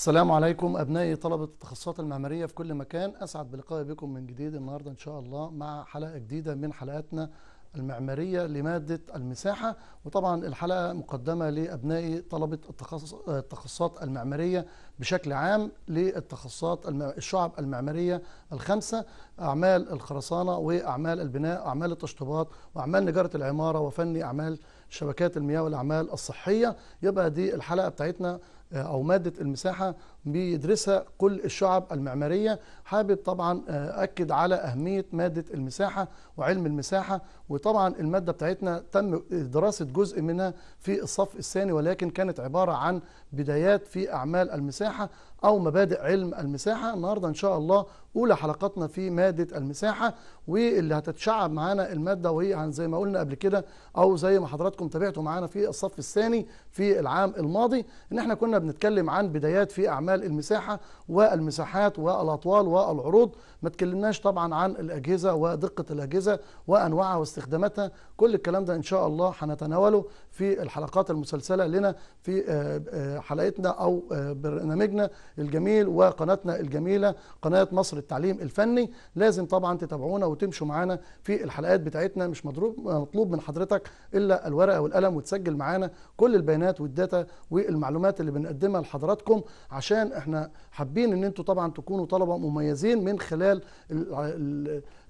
السلام عليكم أبنائي طلبة التخصصات المعمارية في كل مكان أسعد بلقائي بكم من جديد النهاردة إن شاء الله مع حلقة جديدة من حلقاتنا المعمارية لمادة المساحة وطبعا الحلقة مقدمة لأبنائي طلبة التخصصات المعمارية بشكل عام للتخصصات الشعب المعمارية الخمسة أعمال الخرسانة وأعمال البناء أعمال التشطيبات وأعمال نجارة العمارة وفني أعمال شبكات المياه والاعمال الصحيه يبقى دي الحلقه بتاعتنا آه، او ماده المساحه بيدرسها كل الشعب المعماريه حابب طبعا آه، اكد على اهميه ماده المساحه وعلم المساحه وطبعا الماده بتاعتنا تم دراسه جزء منها في الصف الثاني ولكن كانت عباره عن بدايات في اعمال المساحه أو مبادئ علم المساحة النهاردة إن شاء الله أولى حلقاتنا في مادة المساحة واللي هتتشعب معانا المادة وهي زي ما قلنا قبل كده أو زي ما حضراتكم تابعتوا معانا في الصف الثاني في العام الماضي إن إحنا كنا بنتكلم عن بدايات في أعمال المساحة والمساحات والأطوال والعروض ما تكلمناش طبعا عن الأجهزة ودقة الأجهزة وأنواعها واستخداماتها كل الكلام ده إن شاء الله هنتناوله في الحلقات المسلسله لنا في آه، آه، حلقتنا او آه، برنامجنا الجميل وقناتنا الجميله قناه مصر التعليم الفني لازم طبعا تتابعونا وتمشوا معانا في الحلقات بتاعتنا مش مضروب مطلوب من حضرتك الا الورقه والقلم وتسجل معانا كل البيانات والداتا والمعلومات اللي بنقدمها لحضراتكم عشان احنا حابين ان انتم طبعا تكونوا طلبه مميزين من خلال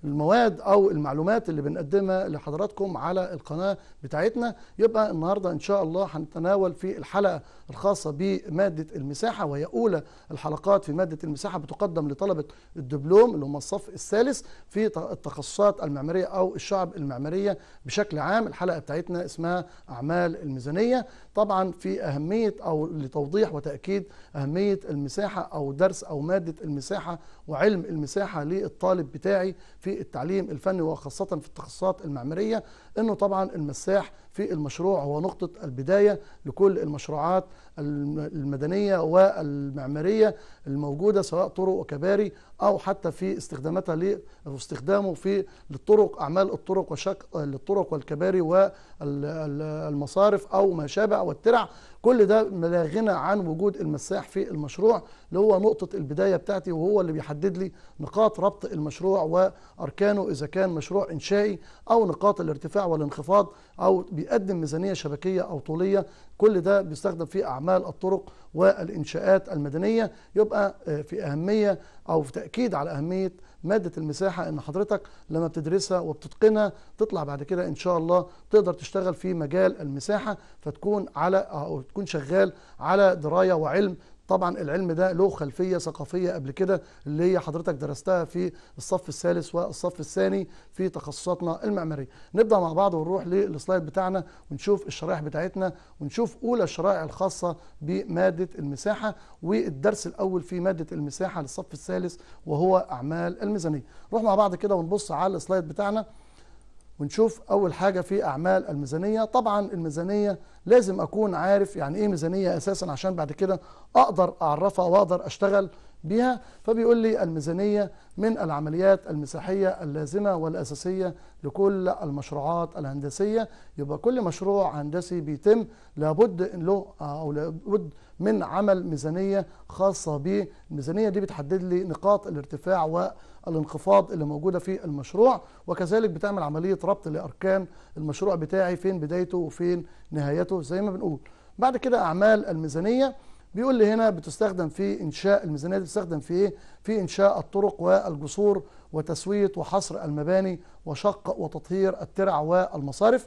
المواد او المعلومات اللي بنقدمها لحضراتكم على القناه بتاعتنا يبقى النهارده ان شاء الله هنتناول في الحلقه الخاصه بماده المساحه وهي اولى الحلقات في ماده المساحه بتقدم لطلبه الدبلوم اللي هم الصف الثالث في التخصصات المعماريه او الشعب المعماريه بشكل عام الحلقه بتاعتنا اسمها اعمال الميزانيه طبعا في اهميه او لتوضيح وتاكيد اهميه المساحه او درس او ماده المساحه وعلم المساحه للطالب بتاعي في التعليم الفني وخاصه في التخصصات المعماريه انه طبعا المساح في المشروع هو نقطه البدايه لكل المشروعات المدنية والمعمارية الموجودة سواء طرق وكباري أو حتى في استخداماتها لاستخدامه في للطرق أعمال الطرق وشق للطرق والكباري والمصارف أو ما شابه والترع كل ده لا غنى عن وجود المساح في المشروع اللي هو نقطة البداية بتاعتي وهو اللي بيحدد لي نقاط ربط المشروع وأركانه إذا كان مشروع إنشائي أو نقاط الارتفاع والانخفاض أو بيقدم ميزانية شبكية أو طولية كل ده بيستخدم في أعمال الطرق والإنشاءات المدنية يبقى آه، في أهمية أو في تأكيد على أهمية مادة المساحة إن حضرتك لما بتدرسها وبتتقنها تطلع بعد كده إن شاء الله تقدر تشتغل في مجال المساحة فتكون على أو تكون شغال على دراية وعلم طبعا العلم ده له خلفيه ثقافيه قبل كده اللي هي حضرتك درستها في الصف الثالث والصف الثاني في تخصصاتنا المعماريه نبدا مع بعض ونروح للسلايد بتاعنا ونشوف الشرائح بتاعتنا ونشوف اولى الشرائح الخاصه بماده المساحه والدرس الاول في ماده المساحه للصف الثالث وهو اعمال الميزانيه نروح مع بعض كده ونبص على السلايد بتاعنا ونشوف أول حاجة في أعمال الميزانية طبعا الميزانية لازم أكون عارف يعني إيه ميزانية أساسا عشان بعد كده أقدر أعرفها وأقدر أشتغل بها فبيقول لي الميزانية من العمليات المساحية اللازمة والأساسية لكل المشروعات الهندسية يبقى كل مشروع هندسي بيتم لابد له أو لابد من عمل ميزانية خاصة به الميزانية دي بتحدد لي نقاط الارتفاع والانخفاض اللي موجودة في المشروع وكذلك بتعمل عملية ربط لأركان المشروع بتاعي فين بدايته وفين نهايته زي ما بنقول بعد كده أعمال الميزانية بيقول لي هنا بتستخدم في انشاء الميزانيه دي بتستخدم في ايه؟ في انشاء الطرق والجسور وتسويه وحصر المباني وشق وتطهير الترع والمصارف،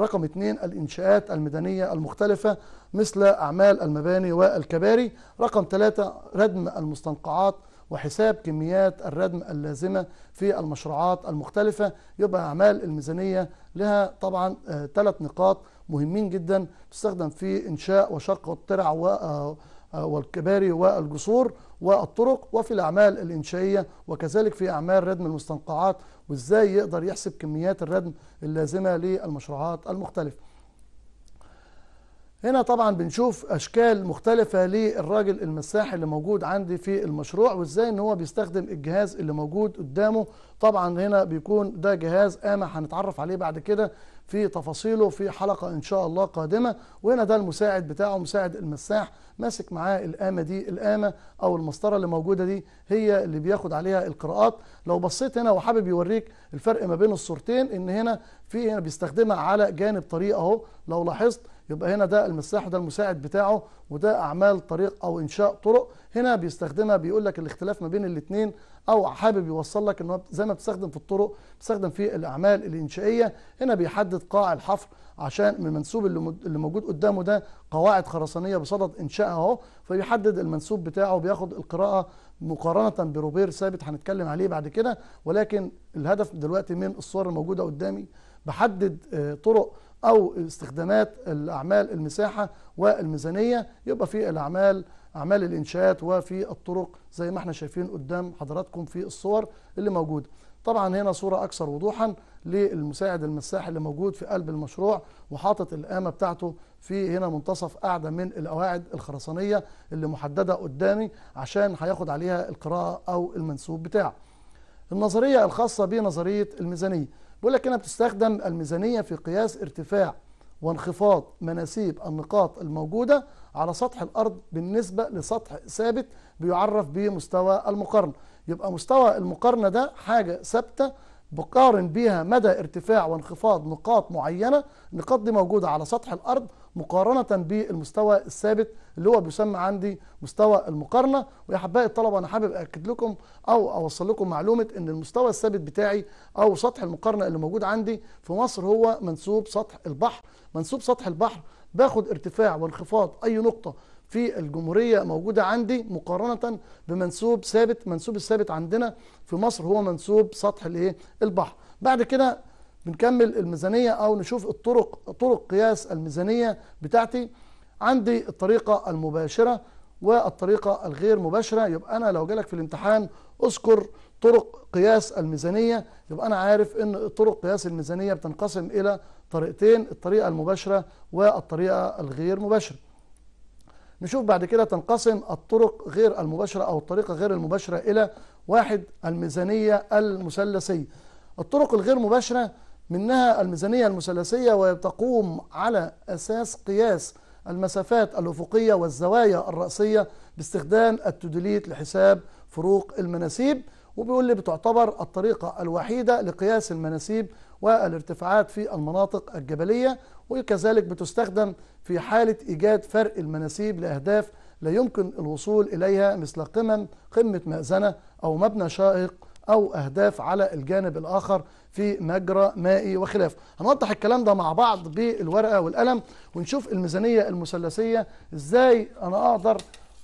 رقم اثنين الإنشاءات المدنية المختلفة مثل أعمال المباني والكباري رقم ثلاثة ردم المستنقعات وحساب كميات الردم اللازمة في المشروعات المختلفة يبقى أعمال الميزانية لها طبعا ثلاث آه، نقاط مهمين جدا تستخدم في إنشاء وشق الترع آه، آه، والكباري والجسور والطرق وفي الأعمال الإنشائية وكذلك في أعمال ردم المستنقعات وإزاي يقدر يحسب كميات الردم اللازمة للمشروعات المختلفة هنا طبعا بنشوف اشكال مختلفه للراجل المساح اللي موجود عندي في المشروع وازاي ان هو بيستخدم الجهاز اللي موجود قدامه طبعا هنا بيكون ده جهاز قامع هنتعرف عليه بعد كده في تفاصيله في حلقه ان شاء الله قادمه وهنا ده المساعد بتاعه مساعد المساح ماسك معاه القامه دي القامه او المسطره اللي موجوده دي هي اللي بياخد عليها القراءات لو بصيت هنا وحابب يوريك الفرق ما بين الصورتين ان هنا في هنا بيستخدمها على جانب طريق اهو لو لاحظت يبقى هنا ده المساح ده المساعد بتاعه وده اعمال طريق او انشاء طرق هنا بيستخدمها بيقول لك الاختلاف ما بين الاثنين او حابب يوصل لك ان هو زي ما بتستخدم في الطرق بتستخدم في الاعمال الانشائيه هنا بيحدد قاع الحفر عشان من المنسوب اللي موجود قدامه ده قواعد خرسانيه بصدد انشائها اهو فبيحدد المنسوب بتاعه بياخد القراءه مقارنه بروبير ثابت هنتكلم عليه بعد كده ولكن الهدف دلوقتي من الصور الموجوده قدامي بحدد آه، طرق أو استخدامات الأعمال المساحة والميزانية يبقى في الأعمال أعمال الإنشاءات وفي الطرق زي ما احنا شايفين قدام حضراتكم في الصور اللي موجودة طبعا هنا صورة أكثر وضوحا للمساعد المساح اللي موجود في قلب المشروع وحاطط القامة بتاعته في هنا منتصف قاعدة من القواعد الخرسانية اللي محددة قدامي عشان هياخد عليها القراءة أو المنسوب بتاعه النظرية الخاصة بنظرية الميزانية بيقول لك هنا بتستخدم الميزانية في قياس ارتفاع وانخفاض مناسيب النقاط الموجودة على سطح الأرض بالنسبة لسطح ثابت بيعرف بمستوى المقارنة يبقى مستوى المقارنة ده حاجة ثابتة بقارن بها مدى ارتفاع وانخفاض نقاط معينة النقاط دي موجودة على سطح الأرض مقارنة بالمستوى الثابت اللي هو بيسمى عندي مستوى المقارنة ويا حبايب الطلبة أنا حابب أكد لكم أو أوصل لكم معلومة إن المستوى الثابت بتاعي أو سطح المقارنة اللي موجود عندي في مصر هو منسوب سطح البحر منسوب سطح البحر باخد ارتفاع وانخفاض أي نقطة في الجمهورية موجودة عندي مقارنة بمنسوب ثابت منسوب الثابت عندنا في مصر هو منسوب سطح الايه البحر بعد كده بنكمل الميزانية أو نشوف الطرق طرق قياس الميزانية بتاعتي عندي الطريقة المباشرة والطريقة الغير مباشرة يبقى أنا لو جالك في الامتحان أذكر طرق قياس الميزانية يبقى أنا عارف أن طرق قياس الميزانية بتنقسم إلى طريقتين الطريقة المباشرة والطريقة الغير مباشرة نشوف بعد كده تنقسم الطرق غير المباشرة أو الطريقة غير المباشرة إلى واحد الميزانية المثلثية الطرق الغير مباشرة منها الميزانية المثلثية وتقوم على أساس قياس المسافات الأفقية والزوايا الرأسية باستخدام التدليت لحساب فروق المناسيب وبيقول لي بتعتبر الطريقة الوحيدة لقياس المناسيب والارتفاعات في المناطق الجبلية وكذلك بتستخدم في حالة إيجاد فرق المناسيب لأهداف لا يمكن الوصول إليها مثل قمم قمة مأذنة أو مبنى شائق أو أهداف على الجانب الآخر في مجرى مائي وخلافه هنوضح الكلام ده مع بعض بالورقة والقلم ونشوف الميزانية المثلثية إزاي أنا أقدر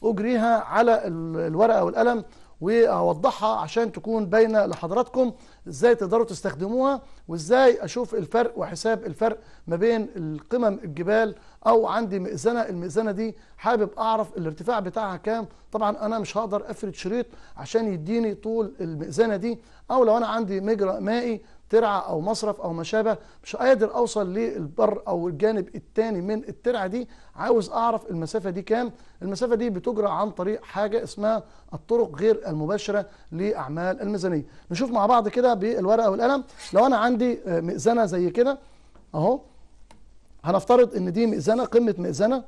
أجريها على الورقة والقلم واوضحها عشان تكون باينه لحضراتكم ازاي تقدروا تستخدموها وازاي اشوف الفرق وحساب الفرق ما بين القمم الجبال او عندي مئذنه المئذنه دي حابب اعرف الارتفاع بتاعها كام طبعا انا مش هقدر افرد شريط عشان يديني طول المئذنه دي او لو انا عندي مجرى مائي ترعة أو مصرف أو ما شابه مش قادر أوصل للبر أو الجانب الثاني من الترعة دي عاوز أعرف المسافة دي كام المسافة دي بتجرى عن طريق حاجة اسمها الطرق غير المباشرة لأعمال الميزانية نشوف مع بعض كده بالورقة والقلم لو أنا عندي آه، مئذنة زي كده أهو هنفترض إن دي مئذنة قمة مئذنة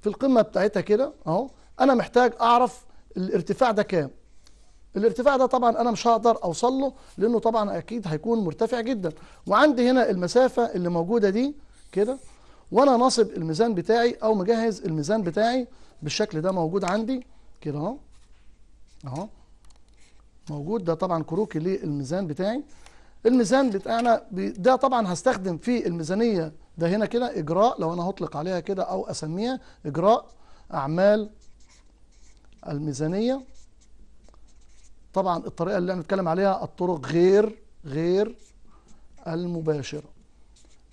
في القمة بتاعتها كده أهو أنا محتاج أعرف الارتفاع ده كام الارتفاع ده طبعا انا مش هقدر اوصل له لانه طبعا اكيد هيكون مرتفع جدا وعندي هنا المسافه اللي موجوده دي كده وانا ناصب الميزان بتاعي او مجهز الميزان بتاعي بالشكل ده موجود عندي كده اهو اهو موجود ده طبعا كروكي للميزان بتاعي الميزان بتاعنا ده طبعا هستخدم في الميزانيه ده هنا كده اجراء لو انا هطلق عليها كده او اسميها اجراء اعمال الميزانيه طبعا الطريقة اللي هنتكلم عليها الطرق غير غير المباشرة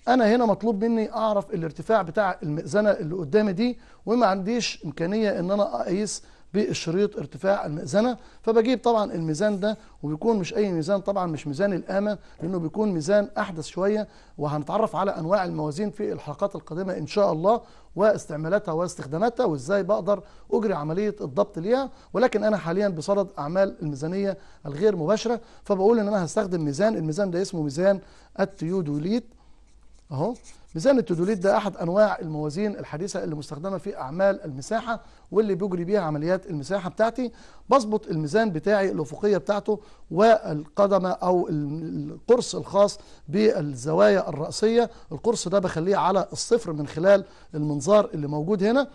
أنا هنا مطلوب مني أعرف الارتفاع بتاع المئذنة اللي قدامي دي وما عنديش إمكانية إن أنا أقيس بالشريط ارتفاع المئذنه فبجيب طبعا الميزان ده وبيكون مش اي ميزان طبعا مش ميزان الآمة لانه بيكون ميزان احدث شويه وهنتعرف على انواع الموازين في الحلقات القادمه ان شاء الله واستعمالاتها واستخداماتها وازاي بقدر اجري عمليه الضبط ليها ولكن انا حاليا بصدد اعمال الميزانيه الغير مباشره فبقول ان انا هستخدم ميزان الميزان ده اسمه ميزان التيودوليت اهو ميزان التدوليت ده احد انواع الموازين الحديثه اللي مستخدمه في اعمال المساحه واللي بيجري بيها عمليات المساحه بتاعتي بظبط الميزان بتاعي الافقيه بتاعته والقدمه او القرص الخاص بالزوايا الراسيه القرص ده بخليه على الصفر من خلال المنظار اللي موجود هنا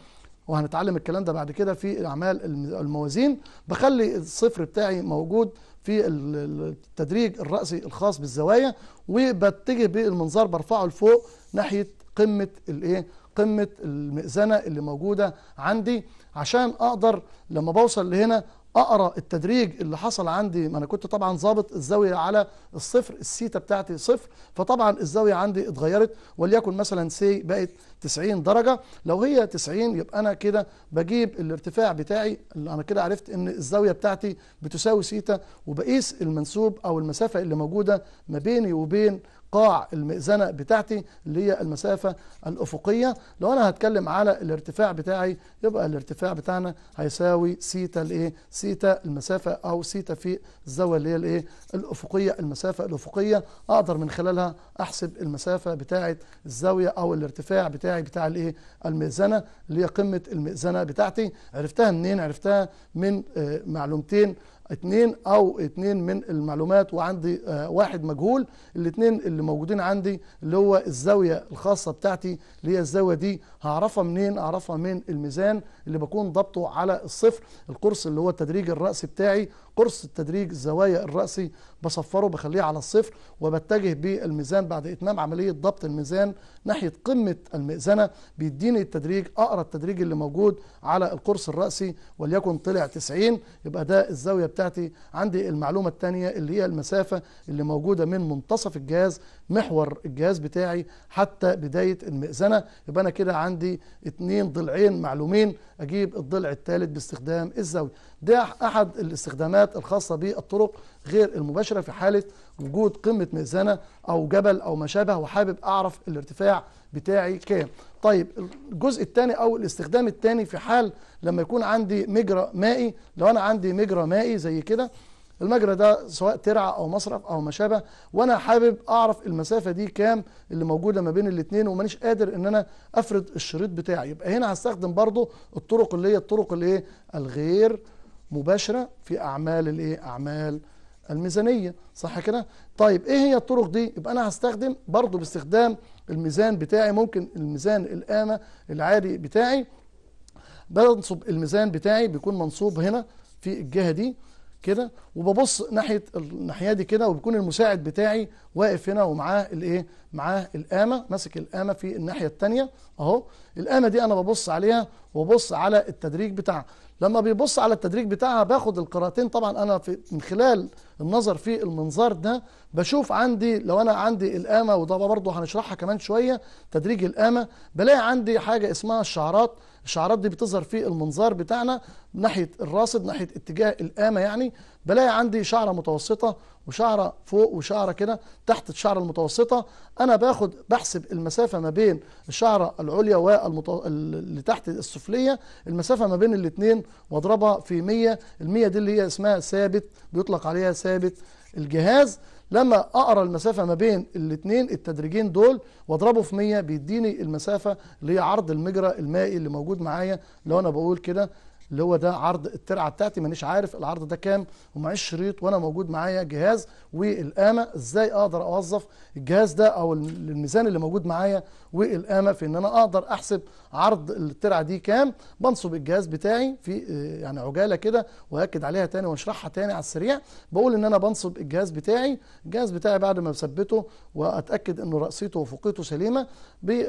وهنتعلم الكلام ده بعد كده في اعمال الموازين بخلي الصفر بتاعي موجود في التدريج الرأسي الخاص بالزوايا وبتجه بالمنظار برفعه لفوق ناحية قمة الايه قمة المئذنة اللي موجودة عندي عشان اقدر لما بوصل لهنا اقرا التدريج اللي حصل عندي ما انا كنت طبعا ظابط الزاويه على الصفر السيتا بتاعتي صفر فطبعا الزاويه عندي اتغيرت وليكن مثلا سي بقت 90 درجه لو هي 90 يبقى انا كده بجيب الارتفاع بتاعي اللي انا كده عرفت ان الزاويه بتاعتي بتساوي سيتا وبقيس المنسوب او المسافه اللي موجوده ما بيني وبين قاع المئذنة بتاعتي اللي هي المسافة الأفقية لو أنا هتكلم على الارتفاع بتاعي يبقى الارتفاع بتاعنا هيساوي سيتا الإيه؟ سيتا المسافة أو سيتا في الزاوية اللي هي الإيه؟ الأفقية المسافة الأفقية أقدر من خلالها أحسب المسافة بتاعة الزاوية أو الارتفاع بتاعي بتاع الإيه؟ المئذنة اللي هي قمة المئذنة بتاعتي عرفتها منين؟ عرفتها من آه، معلومتين اتنين او اتنين من المعلومات وعندي آه، واحد مجهول الاتنين اللي موجودين عندي اللي هو الزاوية الخاصة بتاعتي اللي هي الزاوية دي هعرفها منين اعرفها من الميزان اللي بكون ضبطه على الصفر القرص اللي هو التدريج الرأسي بتاعي قرص التدريج الزوايا الرأسي بصفره بخليه على الصفر وبتجه بالميزان بعد إتمام عملية ضبط الميزان ناحية قمة المئذنة بيديني التدريج أقرأ التدريج اللي موجود على القرص الرأسي وليكن طلع 90 يبقى ده الزاوية بتاعتي عندي المعلومة الثانية اللي هي المسافة اللي موجودة من منتصف الجهاز محور الجهاز بتاعي حتى بداية المئذنة يبقى أنا كده عندي اتنين ضلعين معلومين أجيب الضلع الثالث باستخدام الزاوية ده أحد الاستخدامات الخاصة بالطرق غير المباشرة في حالة وجود قمة مئذنة أو جبل أو ما شابه وحابب أعرف الارتفاع بتاعي كام طيب الجزء الثاني او الاستخدام الثاني في حال لما يكون عندي مجرى مائي لو انا عندي مجرى مائي زي كده المجرى ده سواء ترعه او مصرف او ما شابه وانا حابب اعرف المسافه دي كام اللي موجوده ما بين الاثنين ومانيش قادر ان انا افرد الشريط بتاعي يبقى هنا هستخدم برضو الطرق اللي هي الطرق الايه الغير مباشره في اعمال الايه اعمال الميزانيه صح كده طيب ايه هي الطرق دي يبقى انا هستخدم برضو باستخدام الميزان بتاعي ممكن الميزان القامه العادي بتاعي بنصب الميزان بتاعي بيكون منصوب هنا في الجهه دي كده وببص ناحيه الناحيه دي كده وبيكون المساعد بتاعي واقف هنا ومعاه الايه معاه القامه ماسك القامه في الناحيه الثانيه اهو القامه دي انا ببص عليها وببص على التدريج بتاعها لما بيبص على التدريج بتاعها باخد القراءتين طبعا انا في من خلال النظر في المنظار ده بشوف عندي لو انا عندي القامه وده برضه هنشرحها كمان شويه تدريج القامه بلاقي عندي حاجه اسمها الشعرات الشعرات دي بتظهر في المنظار بتاعنا ناحيه الراصد ناحيه اتجاه القامه يعني بلاقي عندي شعره متوسطه وشعره فوق وشعره كده تحت الشعره المتوسطه انا باخد بحسب المسافه ما بين الشعره العليا والمت... اللي تحت السفليه المسافه ما بين الاثنين واضربها في 100 ال 100 دي اللي هي اسمها ثابت بيطلق عليها ثابت ثابت الجهاز لما اقرا المسافه ما بين الاثنين التدريجين دول واضربه في 100 بيديني المسافه اللي هي عرض المجرى المائي اللي موجود معايا لو انا بقول كده اللي هو ده عرض الترعه بتاعتي مانيش عارف العرض ده كام ومعيش شريط وانا موجود معايا جهاز والقامه ازاي اقدر اوظف الجهاز ده او الميزان اللي موجود معايا والقامه في ان انا اقدر احسب عرض الترعه دي كام بنصب الجهاز بتاعي في يعني عجاله كده واكد عليها تاني واشرحها تاني على السريع بقول ان انا بنصب الجهاز بتاعي الجهاز بتاعي بعد ما بثبته واتاكد انه راسيته وفوقيته سليمه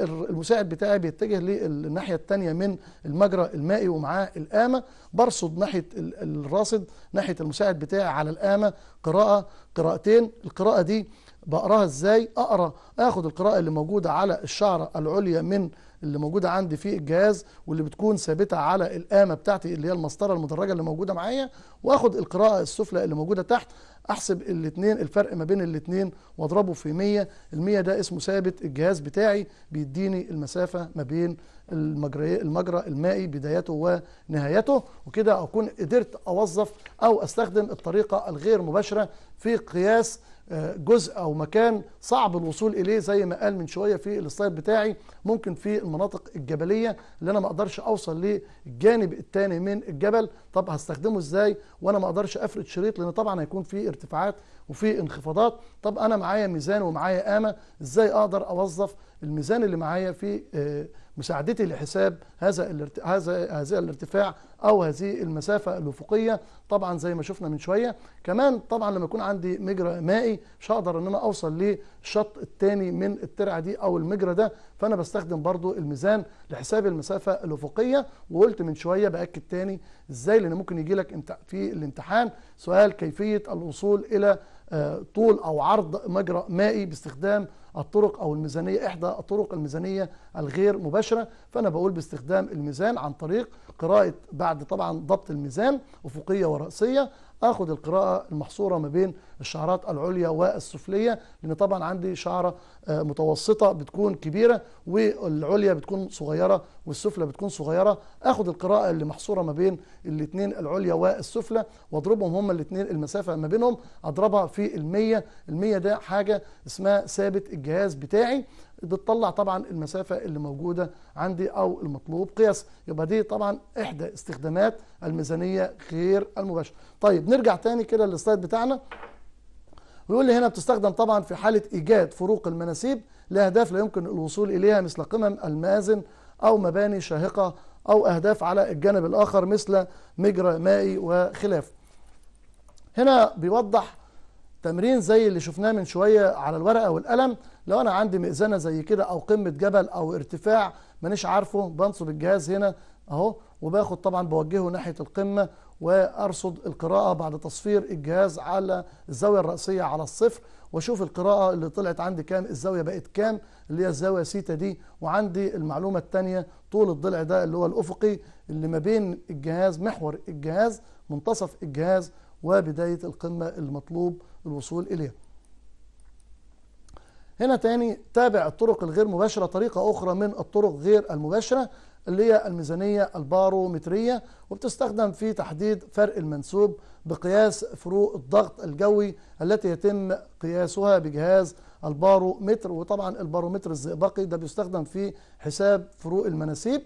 المساعد بتاعي بيتجه للناحيه الثانيه من المجرى المائي ومعاه القامه برصد ناحيه الراصد ناحيه المساعد بتاعي على القامه قراءه قراءتين القراءه دي بقراها ازاي اقرا اخد القراءه اللي موجوده على الشعره العليا من اللي موجوده عندي في الجهاز واللي بتكون ثابته على القامه بتاعتي اللي هي المسطره المدرجه اللي موجوده معايا واخد القراءه السفلى اللي موجوده تحت احسب الاثنين الفرق ما بين الاثنين واضربه في 100 ال100 ده اسمه ثابت الجهاز بتاعي بيديني المسافه ما بين المجرى المجرى المائي بدايته ونهايته وكده اكون قدرت اوظف او استخدم الطريقه الغير مباشره في قياس جزء او مكان صعب الوصول اليه زي ما قال من شويه في السلايد بتاعي ممكن في المناطق الجبليه اللي انا ما اقدرش اوصل للجانب الثاني من الجبل طب هستخدمه ازاي وانا ما اقدرش افرد شريط لان طبعا هيكون في ارتفاعات وفي انخفاضات طب انا معايا ميزان ومعايا قامه ازاي اقدر اوظف الميزان اللي معايا في آه، مساعدتي لحساب هذا هذا هذا الارتفاع او هذه المسافه الافقيه طبعا زي ما شفنا من شويه كمان طبعا لما يكون عندي مجرى مائي مش هقدر ان انا اوصل للشط الثاني من الترعه دي او المجرى ده فانا بستخدم برضو الميزان لحساب المسافه الافقيه وقلت من شويه باكد ثاني ازاي لان ممكن يجي لك انت في الامتحان سؤال كيفيه الوصول الى آه، طول او عرض مجرى مائي باستخدام الطرق أو الميزانية إحدى الطرق الميزانية الغير مباشرة فأنا بقول باستخدام الميزان عن طريق قراءة بعد طبعا ضبط الميزان أفقية ورأسية أخذ القراءة المحصورة ما بين الشعرات العليا والسفلية لان طبعا عندي شعرة آه، متوسطة بتكون كبيرة والعليا بتكون صغيرة والسفلى بتكون صغيرة أخذ القراءة اللي محصورة ما بين الاثنين العليا والسفلى واضربهم هما الاثنين المسافة ما بينهم اضربها في المية المية ده حاجة اسمها ثابت الجهاز بتاعي بتطلع طبعا المسافه اللي موجوده عندي او المطلوب قياس يبقى دي طبعا احدى استخدامات الميزانيه غير المباشره طيب نرجع تاني كده للسلايد بتاعنا ويقول لي هنا بتستخدم طبعا في حاله ايجاد فروق المناسيب لاهداف لا يمكن الوصول اليها مثل قمم المازن او مباني شاهقه او اهداف على الجانب الاخر مثل مجرى مائي وخلافه هنا بيوضح تمرين زي اللي شفناه من شويه على الورقه والقلم لو انا عندي مئذنه زي كده او قمه جبل او ارتفاع مانيش عارفه بنصب الجهاز هنا اهو وباخد طبعا بوجهه ناحيه القمه وارصد القراءه بعد تصفير الجهاز على الزاويه الراسيه على الصفر واشوف القراءه اللي طلعت عندي كام الزاويه بقت كام اللي هي الزاويه سيتا دي وعندي المعلومه الثانيه طول الضلع ده اللي هو الافقي اللي ما بين الجهاز محور الجهاز منتصف الجهاز وبدايه القمه المطلوب الوصول اليها هنا تاني تابع الطرق الغير مباشرة طريقة أخرى من الطرق غير المباشرة اللي هي الميزانية البارومترية وبتستخدم في تحديد فرق المنسوب بقياس فروق الضغط الجوي التي يتم قياسها بجهاز البارومتر وطبعا البارومتر الزئبقي ده بيستخدم في حساب فروق المناسيب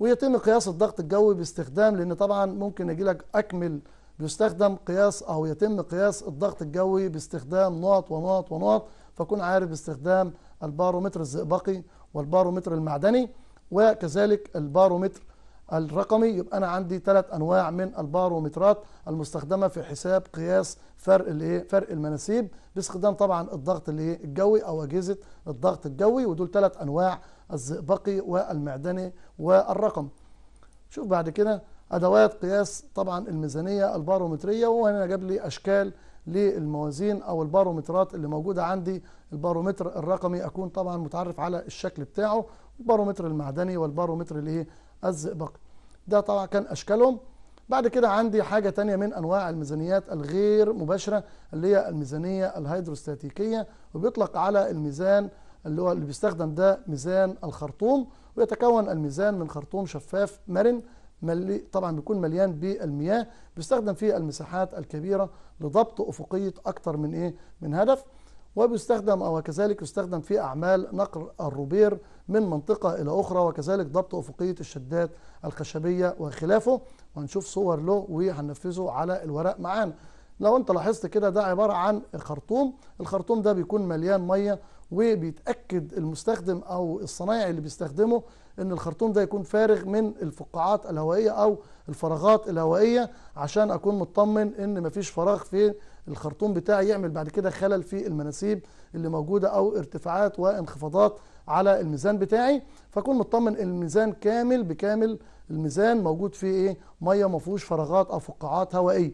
ويتم قياس الضغط الجوي باستخدام لأن طبعا ممكن يجي لك أكمل بيستخدم قياس أو يتم قياس الضغط الجوي باستخدام نقط ونقط ونقط فكون عارف باستخدام البارومتر الزئبقي والبارومتر المعدني وكذلك البارومتر الرقمي يبقى انا عندي ثلاث انواع من البارومترات المستخدمه في حساب قياس فرق الايه فرق المناسيب باستخدام طبعا الضغط الايه الجوي او اجهزه الضغط الجوي ودول ثلاث انواع الزئبقي والمعدني والرقم شوف بعد كده ادوات قياس طبعا الميزانيه البارومتريه وهنا جاب لي اشكال للموازين او البارومترات اللي موجوده عندي البارومتر الرقمي اكون طبعا متعرف على الشكل بتاعه البارومتر المعدني والبارومتر اللي هي الزئبقي ده طبعا كان اشكالهم بعد كده عندي حاجه ثانيه من انواع الميزانيات الغير مباشره اللي هي الميزانيه الهيدروستاتيكيه وبيطلق على الميزان اللي هو اللي بيستخدم ده ميزان الخرطوم ويتكون الميزان من خرطوم شفاف مرن ملي طبعا بيكون مليان بالمياه بيستخدم في المساحات الكبيره لضبط افقيه اكثر من ايه من هدف وبيستخدم او كذلك يستخدم في اعمال نقل الروبير من منطقه الى اخرى وكذلك ضبط افقيه الشدات الخشبيه وخلافه وهنشوف صور له وهننفذه على الورق معانا لو انت لاحظت كده ده عباره عن خرطوم الخرطوم ده بيكون مليان ميه وبيتاكد المستخدم او الصنايعي اللي بيستخدمه ان الخرطوم ده يكون فارغ من الفقاعات الهوائيه او الفراغات الهوائيه عشان اكون مطمن ان مفيش فراغ في الخرطوم بتاعي يعمل بعد كده خلل في المناسيب اللي موجوده او ارتفاعات وانخفاضات على الميزان بتاعي فاكون مطمن ان الميزان كامل بكامل الميزان موجود فيه ايه ميه ما فيهوش فراغات او فقاعات هوائيه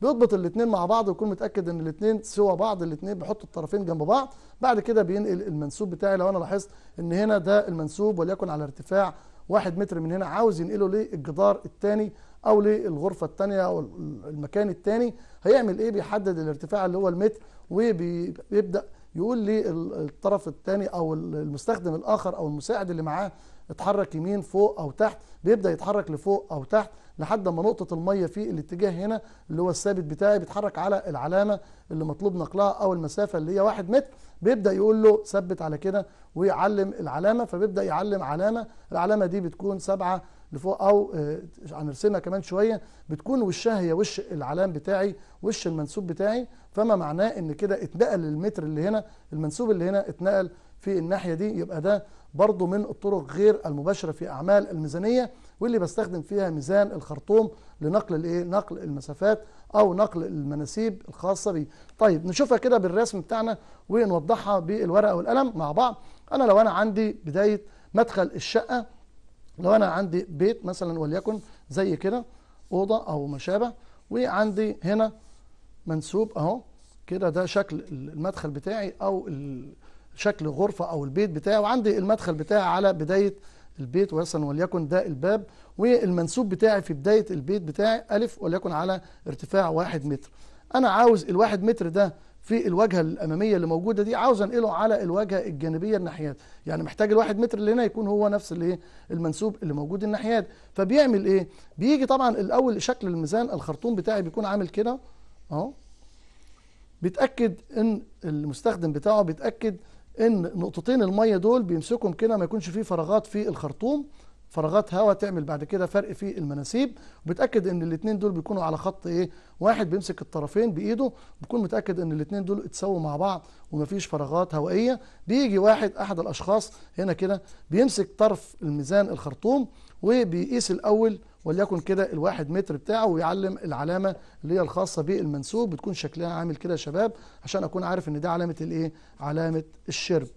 بيضبط الاثنين مع بعض ويكون متاكد ان الاثنين سوى بعض الاثنين بيحط الطرفين جنب بعض بعد كده بينقل المنسوب بتاعي لو انا لاحظت ان هنا ده المنسوب وليكن على ارتفاع واحد متر من هنا عاوز ينقله للجدار الثاني او للغرفه الثانيه او المكان الثاني هيعمل ايه بيحدد الارتفاع اللي هو المتر وبيبدا يقول لي الطرف الثاني او المستخدم الاخر او المساعد اللي معاه اتحرك يمين فوق او تحت بيبدا يتحرك لفوق او تحت لحد ما نقطه الميه في الاتجاه هنا اللي هو الثابت بتاعي بيتحرك على العلامه اللي مطلوب نقلها او المسافه اللي هي 1 متر بيبدا يقول له ثبت على كده ويعلم العلامه فبيبدا يعلم علامه العلامه دي بتكون 7 لفوق او هنرسمها آه، كمان شويه بتكون وشها هي وش العلام بتاعي وش المنسوب بتاعي فما معناه ان كده اتنقل المتر اللي هنا المنسوب اللي هنا اتنقل في الناحيه دي يبقى ده برضه من الطرق غير المباشره في اعمال الميزانيه واللي بستخدم فيها ميزان الخرطوم لنقل الايه نقل المسافات او نقل المناسيب الخاصه بي. طيب نشوفها كده بالرسم بتاعنا ونوضحها بالورقه والقلم مع بعض انا لو انا عندي بدايه مدخل الشقه لو انا عندي بيت مثلا وليكن زي كده اوضه او ما شابه وعندي هنا منسوب اهو كده ده شكل المدخل بتاعي او شكل غرفه او البيت بتاعي وعندي المدخل بتاعي على بدايه البيت مثلا وليكن ده الباب والمنسوب بتاعي في بدايه البيت بتاعي الف وليكن على ارتفاع واحد متر انا عاوز الواحد متر ده في الواجهه الاماميه اللي موجوده دي عاوز انقله على الواجهه الجانبيه الناحيات يعني محتاج الواحد متر اللي هنا يكون هو نفس الايه المنسوب اللي موجود الناحيات فبيعمل ايه بيجي طبعا الاول شكل الميزان الخرطوم بتاعي بيكون عامل كده اهو بيتاكد ان المستخدم بتاعه بيتاكد ان نقطتين الميه دول بيمسكهم كده ما يكونش فيه فراغات في الخرطوم فراغات وتعمل تعمل بعد كده فرق في المناسيب وبتاكد ان الاثنين دول بيكونوا على خط ايه واحد بيمسك الطرفين بايده بيكون متاكد ان الاثنين دول اتساووا مع بعض ومفيش فراغات هوائيه بيجي واحد احد الاشخاص هنا كده بيمسك طرف الميزان الخرطوم وبيقيس الاول وليكن كده الواحد متر بتاعه ويعلم العلامة اللي هي الخاصة بالمنسوب بتكون شكلها عامل كده يا شباب عشان أكون عارف إن ده علامة الإيه؟ علامة الشرب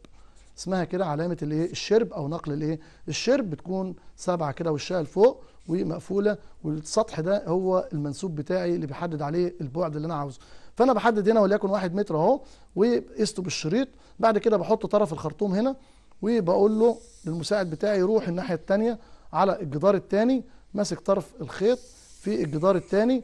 اسمها كده علامه الايه الشرب او نقل الايه الشرب بتكون سبعه كده وشها لفوق ومقفوله والسطح ده هو المنسوب بتاعي اللي بيحدد عليه البعد اللي انا عاوزه فانا بحدد هنا وليكن واحد متر اهو وقسته بالشريط بعد كده بحط طرف الخرطوم هنا وبقول له للمساعد بتاعي يروح الناحيه الثانيه على الجدار الثاني ماسك طرف الخيط في الجدار الثاني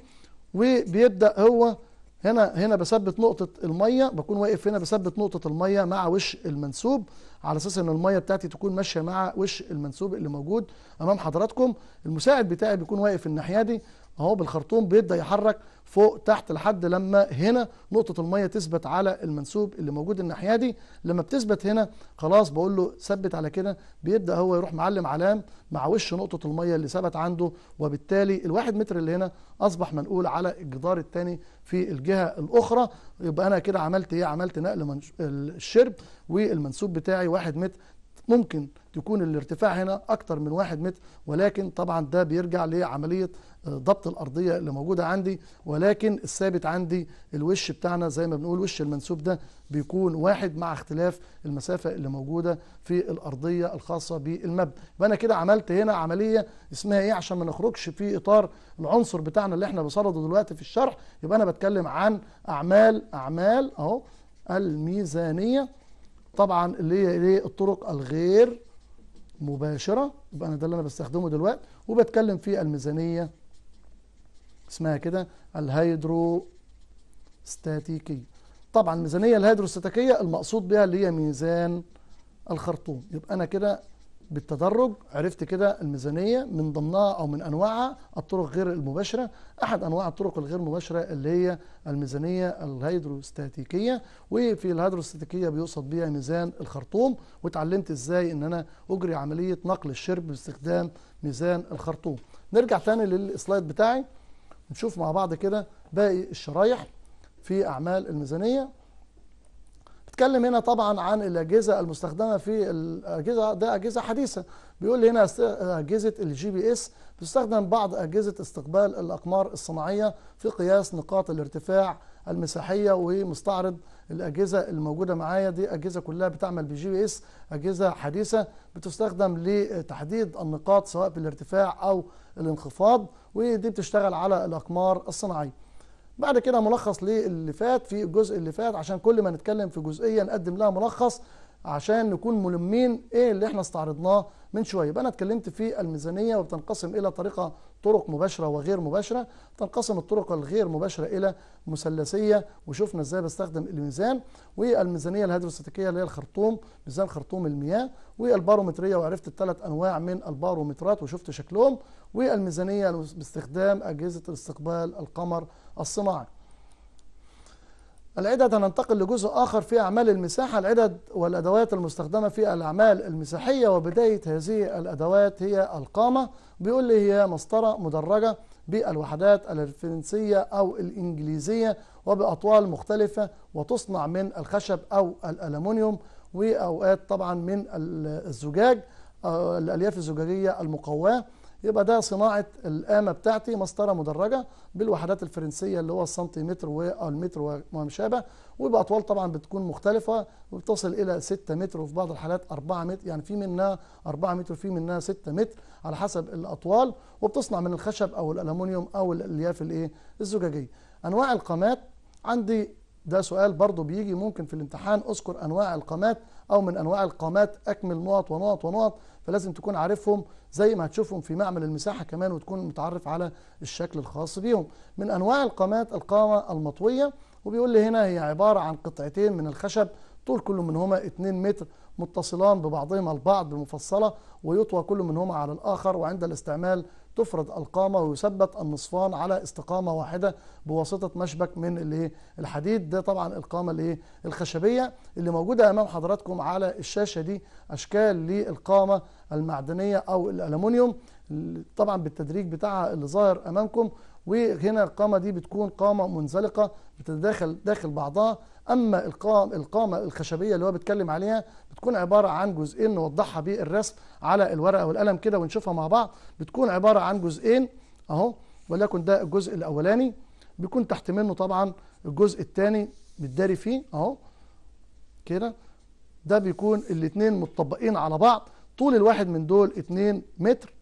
وبيبدا هو هنا هنا بثبت نقطة المية بكون واقف هنا بثبت نقطة المية مع وش المنسوب على أساس إن المية بتاعتي تكون ماشية مع وش المنسوب اللي موجود أمام حضراتكم المساعد بتاعي بيكون واقف الناحية دي اهو بالخرطوم بيبدا يحرك فوق تحت لحد لما هنا نقطه الميه تثبت على المنسوب اللي موجود الناحيه دي لما بتثبت هنا خلاص بقول له ثبت على كده بيبدا هو يروح معلم علام مع وش نقطه الميه اللي ثبت عنده وبالتالي الواحد متر اللي هنا اصبح منقول على الجدار الثاني في الجهه الاخرى يبقى انا كده عملت ايه عملت نقل الشرب والمنسوب بتاعي واحد متر ممكن تكون الارتفاع هنا اكتر من واحد متر ولكن طبعا ده بيرجع لعمليه آه، ضبط الارضيه اللي موجوده عندي ولكن الثابت عندي الوش بتاعنا زي ما بنقول وش المنسوب ده بيكون واحد مع اختلاف المسافه اللي موجوده في الارضيه الخاصه بالمبنى يبقى انا كده عملت هنا عمليه اسمها ايه عشان ما نخرجش في اطار العنصر بتاعنا اللي احنا بصرده دلوقتي في الشرح يبقى انا بتكلم عن اعمال اعمال اهو الميزانيه طبعا اللي هي إيه؟ الطرق الغير مباشرة يبقى أنا ده اللي أنا بستخدمه دلوقتي وبتكلم في الميزانية اسمها كده الهيدروستاتيكية طبعا الميزانية الهيدروستاتيكية المقصود بها اللي هي ميزان الخرطوم يبقى أنا كده بالتدرج عرفت كده الميزانية من ضمنها أو من أنواعها الطرق غير المباشرة أحد أنواع الطرق الغير مباشرة اللي هي الميزانية الهيدروستاتيكية وفي الهيدروستاتيكية بيقصد بيها ميزان الخرطوم وتعلمت إزاي إن أنا أجري عملية نقل الشرب باستخدام ميزان الخرطوم نرجع تاني للسلايد بتاعي نشوف مع بعض كده باقي الشرايح في أعمال الميزانية بتكلم هنا طبعا عن الاجهزه المستخدمه في الاجهزه ده اجهزه حديثه بيقول لي هنا اجهزه الجي بي اس تستخدم بعض اجهزه استقبال الاقمار الصناعيه في قياس نقاط الارتفاع المساحيه ومستعرض الاجهزه الموجوده معايا دي اجهزه كلها بتعمل بجي بي اس اجهزه حديثه بتستخدم لتحديد النقاط سواء بالارتفاع او الانخفاض ودي بتشتغل على الاقمار الصناعيه بعد كده ملخص للي فات في الجزء اللي فات عشان كل ما نتكلم في جزئيه نقدم لها ملخص عشان نكون ملمين ايه اللي احنا استعرضناه من شويه يبقى انا اتكلمت في الميزانيه وبتنقسم الى طريقه طرق مباشره وغير مباشره تنقسم الطرق الغير مباشره الى مثلثيه وشفنا ازاي بستخدم الميزان والميزانيه الهيدروستاتيكيه اللي هي الخرطوم ميزان خرطوم المياه والبارومتريه وعرفت الثلاث انواع من البارومترات وشفت شكلهم والميزانيه باستخدام اجهزه الاستقبال القمر الصناعي العدد هننتقل لجزء آخر في أعمال المساحة العدد والأدوات المستخدمة في الأعمال المساحية وبداية هذه الأدوات هي القامة بيقول لي هي مسطرة مدرجة بالوحدات الفرنسية أو الإنجليزية وبأطوال مختلفة وتصنع من الخشب أو الالومنيوم وأوقات طبعا من الزجاج الألياف الزجاجية المقواة يبقى ده صناعه القامه بتاعتي مسطره مدرجه بالوحدات الفرنسيه اللي هو السنتيمتر او المتر وما شابه أطوال طبعا بتكون مختلفه وبتصل الى 6 متر وفي بعض الحالات 4 متر يعني في منها 4 متر وفي منها 6 متر على حسب الاطوال وبتصنع من الخشب او الألمونيوم او الالياف الايه الزجاجيه انواع القامات عندي ده سؤال برضه بيجي ممكن في الامتحان اذكر انواع القامات او من انواع القامات اكمل نقط ونقط ونقط فلازم تكون عارفهم زي ما هتشوفهم في معمل المساحة كمان وتكون متعرف على الشكل الخاص بيهم من أنواع القامات القامة المطوية وبيقول لي هنا هي عبارة عن قطعتين من الخشب طول كل منهما 2 متر متصلان ببعضهما البعض بمفصلة ويطوى كل منهما على الآخر وعند الاستعمال تفرض القامة ويثبت النصفان على استقامة واحدة بواسطة مشبك من الحديد ده طبعا القامة الايه الخشبية اللي موجودة امام حضراتكم على الشاشة دي اشكال للقامة المعدنية او الالومنيوم طبعا بالتدريج بتاعها اللي ظاهر امامكم وهنا القامة دي بتكون قامة منزلقة بتتداخل داخل بعضها أما القام القامة الخشبية اللي هو بيتكلم عليها بتكون عبارة عن جزئين نوضحها بالرسم على الورقة والقلم كده ونشوفها مع بعض بتكون عبارة عن جزئين أهو ولكن ده الجزء الأولاني بيكون تحت منه طبعا الجزء الثاني بتداري فيه أهو كده ده بيكون الاتنين متطبقين على بعض طول الواحد من دول 2 متر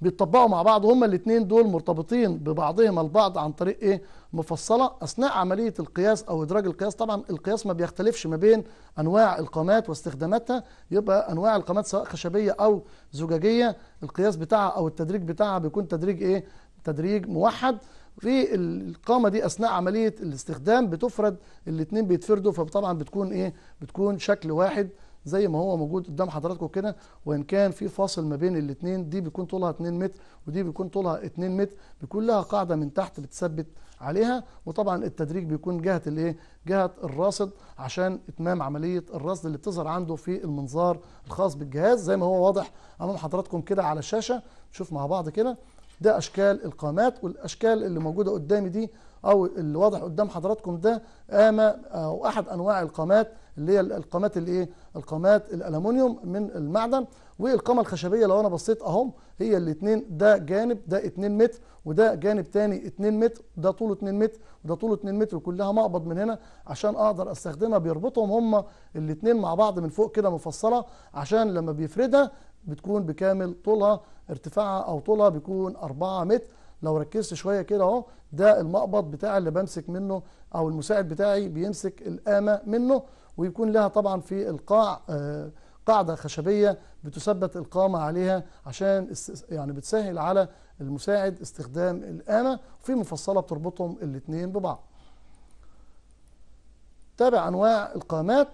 بيتطبقوا مع بعض هما الاثنين دول مرتبطين ببعضهم البعض عن طريق ايه مفصله اثناء عمليه القياس او ادراج القياس طبعا القياس ما بيختلفش ما بين انواع القامات واستخداماتها يبقى انواع القامات سواء خشبيه او زجاجيه القياس بتاعها او التدريج بتاعها بيكون تدريج ايه تدريج موحد في القامة دي أثناء عملية الاستخدام بتفرد الاتنين بيتفردوا فطبعا بتكون إيه بتكون شكل واحد زي ما هو موجود قدام حضراتكم كده وان كان في فاصل ما بين الاثنين دي بيكون طولها 2 متر ودي بيكون طولها 2 متر بيكون لها قاعده من تحت بتثبت عليها وطبعا التدريج بيكون جهه الايه جهه الراصد عشان اتمام عمليه الرصد اللي بتظهر عنده في المنظار الخاص بالجهاز زي ما هو واضح امام حضراتكم كده على الشاشه نشوف مع بعض كده ده اشكال القامات والاشكال اللي موجوده قدامي دي او اللي واضح قدام حضراتكم ده قامه او احد انواع القامات اللي هي القامات الايه القامات الالومنيوم من المعدن والقامه الخشبيه لو انا بصيت اهم هي الاثنين ده جانب ده 2 متر وده جانب ثاني 2 متر ده طوله 2 متر وده طوله 2 متر وكلها مقبض من هنا عشان اقدر استخدمها بيربطهم هما الاثنين مع بعض من فوق كده مفصله عشان لما بيفردها بتكون بكامل طولها ارتفاعها او طولها بيكون 4 متر لو ركزت شويه كده اهو ده المقبض بتاع اللي بمسك منه او المساعد بتاعي بيمسك القامه منه ويكون لها طبعا في القاع آه، قاعدة خشبية بتثبت القامة عليها عشان يعني بتسهل على المساعد استخدام الآنة وفي مفصلة بتربطهم الاثنين ببعض تابع أنواع القامات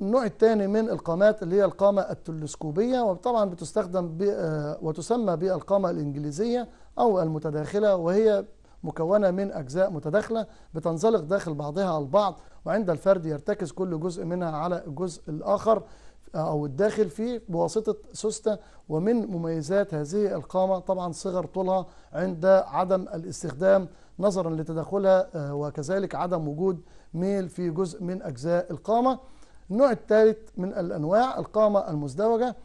النوع الثاني من القامات اللي هي القامة التلسكوبية وطبعا بتستخدم آه، وتسمى بالقامة الإنجليزية أو المتداخلة وهي مكونة من أجزاء متداخلة بتنزلق داخل بعضها البعض وعند الفرد يرتكز كل جزء منها على الجزء الآخر آه، أو الداخل فيه بواسطة سوستة ومن مميزات هذه القامة طبعا صغر طولها عند عدم الاستخدام نظرا لتداخلها آه، وكذلك عدم وجود ميل في جزء من أجزاء القامة النوع الثالث من الأنواع القامة المزدوجة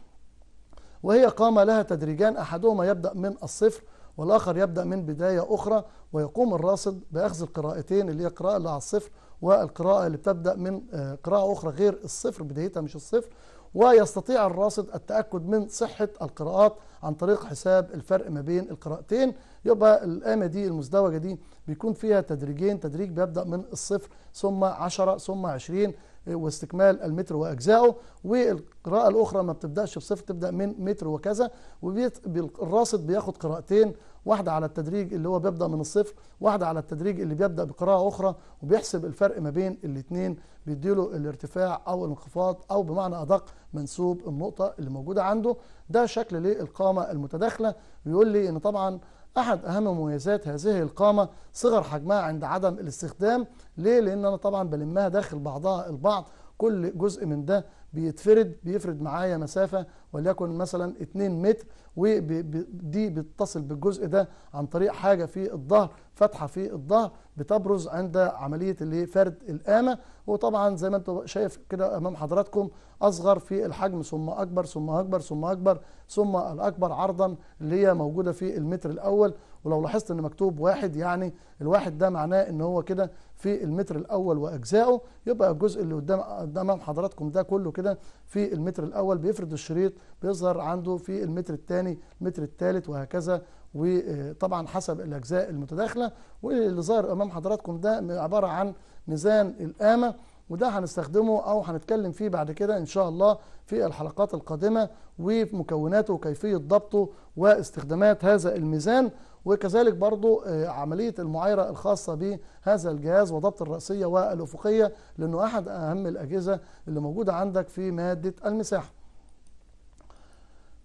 وهي قامة لها تدريجان أحدهما يبدأ من الصفر والآخر يبدأ من بداية أخرى ويقوم الراصد بأخذ القراءتين اللي هي القراءة اللي على الصفر والقراءة اللي بتبدأ من آه، قراءة أخرى غير الصفر بدايتها مش الصفر ويستطيع الراصد التأكد من صحة القراءات عن طريق حساب الفرق ما بين القراءتين يبقى الآمة دي المزدوجة دي بيكون فيها تدريجين تدريج بيبدأ من الصفر ثم 10 ثم 20 واستكمال المتر واجزائه والقراءه الاخرى ما بتبداش بصفر تبدا من متر وكذا والراصد بياخد قراءتين واحده على التدريج اللي هو بيبدا من الصفر واحده على التدريج اللي بيبدا بقراءه اخرى وبيحسب الفرق ما بين الاثنين بيديله الارتفاع او الانخفاض او بمعنى ادق منسوب النقطه اللي موجوده عنده ده شكل للقامه المتداخله بيقول لي ان طبعا أحد أهم مميزات هذه القامة صغر حجمها عند عدم الاستخدام ليه؟ لأن أنا طبعا بلمها داخل بعضها البعض كل جزء من ده بيتفرد بيفرد معايا مسافة وليكن مثلا 2 متر ودي بتتصل بالجزء ده عن طريق حاجة في الظهر فتحة في الظهر بتبرز عند عملية اللي فرد القامة وطبعا زي ما انتم شايف كده أمام حضراتكم أصغر في الحجم ثم أكبر ثم أكبر ثم أكبر ثم الأكبر عرضا اللي هي موجودة في المتر الأول ولو لاحظت ان مكتوب واحد يعني الواحد ده معناه ان هو كده في المتر الاول واجزائه يبقى الجزء اللي قدام امام حضراتكم ده كله كده في المتر الاول بيفرد الشريط بيظهر عنده في المتر الثاني المتر الثالث وهكذا وطبعا حسب الاجزاء المتداخله واللي ظاهر امام حضراتكم ده عباره عن ميزان القامه وده هنستخدمه او هنتكلم فيه بعد كده ان شاء الله في الحلقات القادمه ومكوناته وكيفيه ضبطه واستخدامات هذا الميزان وكذلك برضو آه، عملية المعايرة الخاصة بهذا الجهاز وضبط الرأسية والأفقية لأنه أحد أهم الأجهزة اللي موجودة عندك في مادة المساحة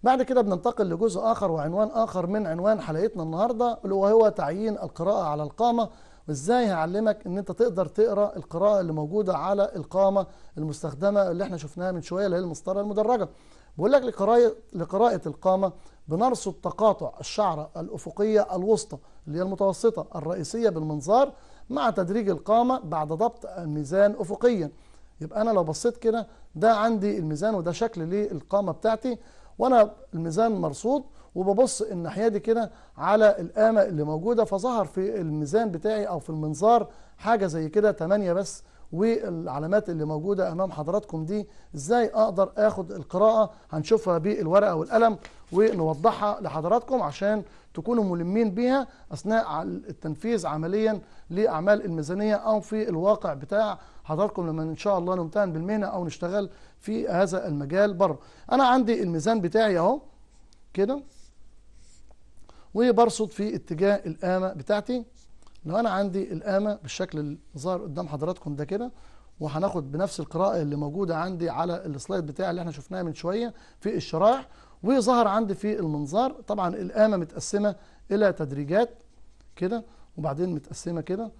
بعد كده بننتقل لجزء آخر وعنوان آخر من عنوان حلقتنا النهاردة اللي وهو تعيين القراءة على القامة وازاي هعلمك ان انت تقدر تقرا القراءه اللي موجوده على القامه المستخدمه اللي احنا شفناها من شويه اللي هي المسطره المدرجه بقول لك لقراءة لقراءة القامة بنرصد تقاطع الشعرة الأفقية الوسطى اللي هي المتوسطة الرئيسية بالمنظار مع تدريج القامة بعد ضبط الميزان أفقيا يبقى أنا لو بصيت كده ده عندي الميزان وده شكل للقامة بتاعتي وأنا الميزان مرصود وببص الناحية دي كده على القامة اللي موجودة فظهر في الميزان بتاعي أو في المنظار حاجة زي كده 8 بس والعلامات اللي موجودة أمام حضراتكم دي إزاي أقدر أخد القراءة هنشوفها بالورقة والقلم ونوضحها لحضراتكم عشان تكونوا ملمين بيها أثناء التنفيذ عمليا لأعمال الميزانية أو في الواقع بتاع حضراتكم لما إن شاء الله نمتهن بالمهنة أو نشتغل في هذا المجال بره أنا عندي الميزان بتاعي أهو كده وبرصد في اتجاه القامة بتاعتي لو انا عندي القامه بالشكل اللي ظاهر قدام حضراتكم ده كده وهناخد بنفس القراءه اللي موجوده عندي على السلايد بتاعي اللي احنا شفناها من شويه في الشرائح وظهر عندي في المنظار طبعا القامه متقسمه الى تدريجات كده وبعدين متقسمه كده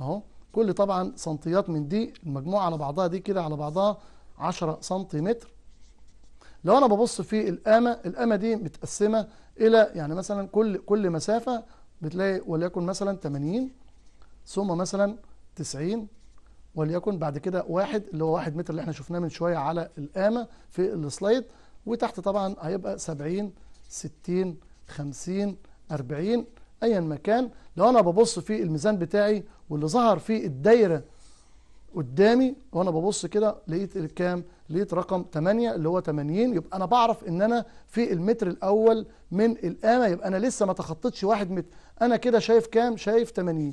اهو كل طبعا سنتيات من دي المجموعه على بعضها دي كده على بعضها 10 سنتيمتر لو انا ببص في القامه القامه دي متقسمه الى يعني مثلا كل كل مسافه بتلاقي وليكن مثلا 80 ثم مثلا 90 وليكن بعد كده واحد اللي هو واحد متر اللي احنا شفناه من شويه على القامه في السلايد وتحت طبعا هيبقى 70 60 50 40 ايا ما كان لو انا ببص في الميزان بتاعي واللي ظهر في الدايره قدامي وانا ببص كده لقيت الكام لقيت رقم 8 اللي هو 80 يبقى انا بعرف ان انا في المتر الاول من القامه يبقى انا لسه ما تخطيتش 1 متر انا كده شايف كام شايف 80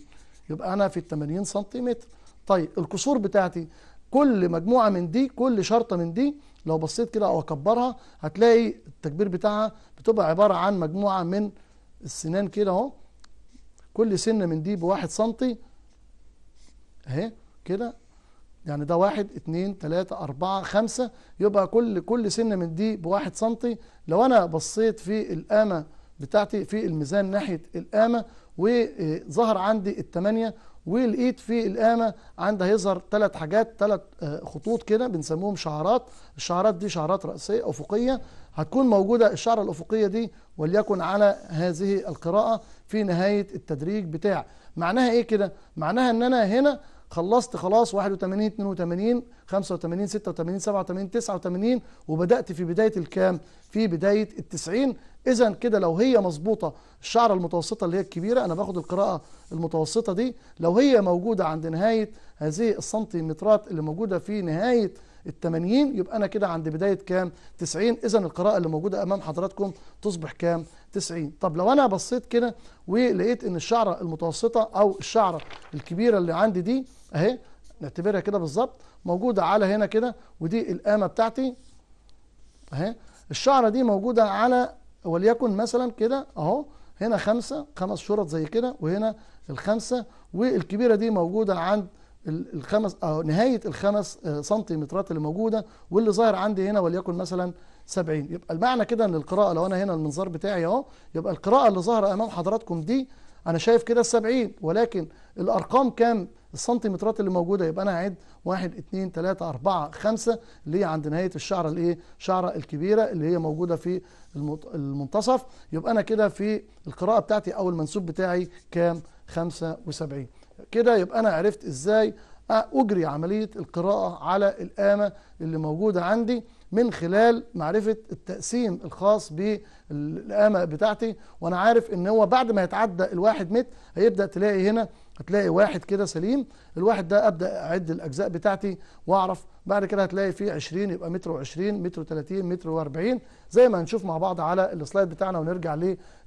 يبقى انا في ال 80 سنتيمتر طيب الكسور بتاعتي كل مجموعه من دي كل شرطه من دي لو بصيت كده او اكبرها هتلاقي التكبير بتاعها بتبقى عباره عن مجموعه من السنان كده اهو كل سنه من دي بواحد سنتي اهي كده يعني ده واحد اتنين تلاتة أربعة خمسة يبقى كل كل سنة من دي بواحد سنتي لو أنا بصيت في القامة بتاعتي في الميزان ناحية القامة وظهر عندي التمانية ولقيت في القامة عندها هيظهر ثلاث حاجات ثلاث آه، خطوط كده بنسموهم شعرات الشعرات دي شعرات رأسية أفقية هتكون موجودة الشعرة الأفقية دي وليكن على هذه القراءة في نهاية التدريج بتاع معناها إيه كده؟ معناها إن أنا هنا خلصت خلاص 81 82 85 86 87 89 وبدات في بدايه الكام في بدايه ال90 اذا كده لو هي مظبوطه الشعره المتوسطه اللي هي الكبيره انا باخد القراءه المتوسطه دي لو هي موجوده عند نهايه هذه السنتيمترات اللي موجوده في نهايه ال 80 يبقى انا كده عند بدايه كام 90 اذا القراءه اللي موجوده امام حضراتكم تصبح كام 90 طب لو انا بصيت كده ولقيت ان الشعره المتوسطه او الشعره الكبيره اللي عندي دي اهي نعتبرها كده بالظبط موجوده على هنا كده ودي القامه بتاعتي اهي الشعره دي موجوده على وليكن مثلا كده اهو هنا خمسه خمس شرط زي كده وهنا الخمسه والكبيره دي موجوده عند الخمس أو نهايه الخمس آه، سنتيمترات اللي موجوده واللي ظاهر عندي هنا وليكن مثلا 70 يبقى المعنى كده ان القراءه لو انا هنا المنظار بتاعي اهو يبقى القراءه اللي ظاهره امام حضراتكم دي أنا شايف كده السبعين ولكن الأرقام كام السنتيمترات اللي موجودة يبقى أنا هعد واحد 2 3 أربعة خمسة اللي هي عند نهاية الشعرة الإيه الشعرة الكبيرة اللي هي موجودة في المنتصف يبقى أنا كده في القراءة بتاعتي أو المنسوب بتاعي كام خمسة وسبعين كده يبقى أنا عرفت إزاي أجري عملية القراءة على الآمة اللي موجودة عندي من خلال معرفة التقسيم الخاص بالقامة بتاعتي وانا عارف ان هو بعد ما يتعدى الواحد متر هيبدأ تلاقي هنا هتلاقي واحد كده سليم الواحد ده ابدا اعد الاجزاء بتاعتي واعرف بعد كده هتلاقي فيه 20 يبقى متر و20 متر و30 متر و40 زي ما هنشوف مع بعض على السلايد بتاعنا ونرجع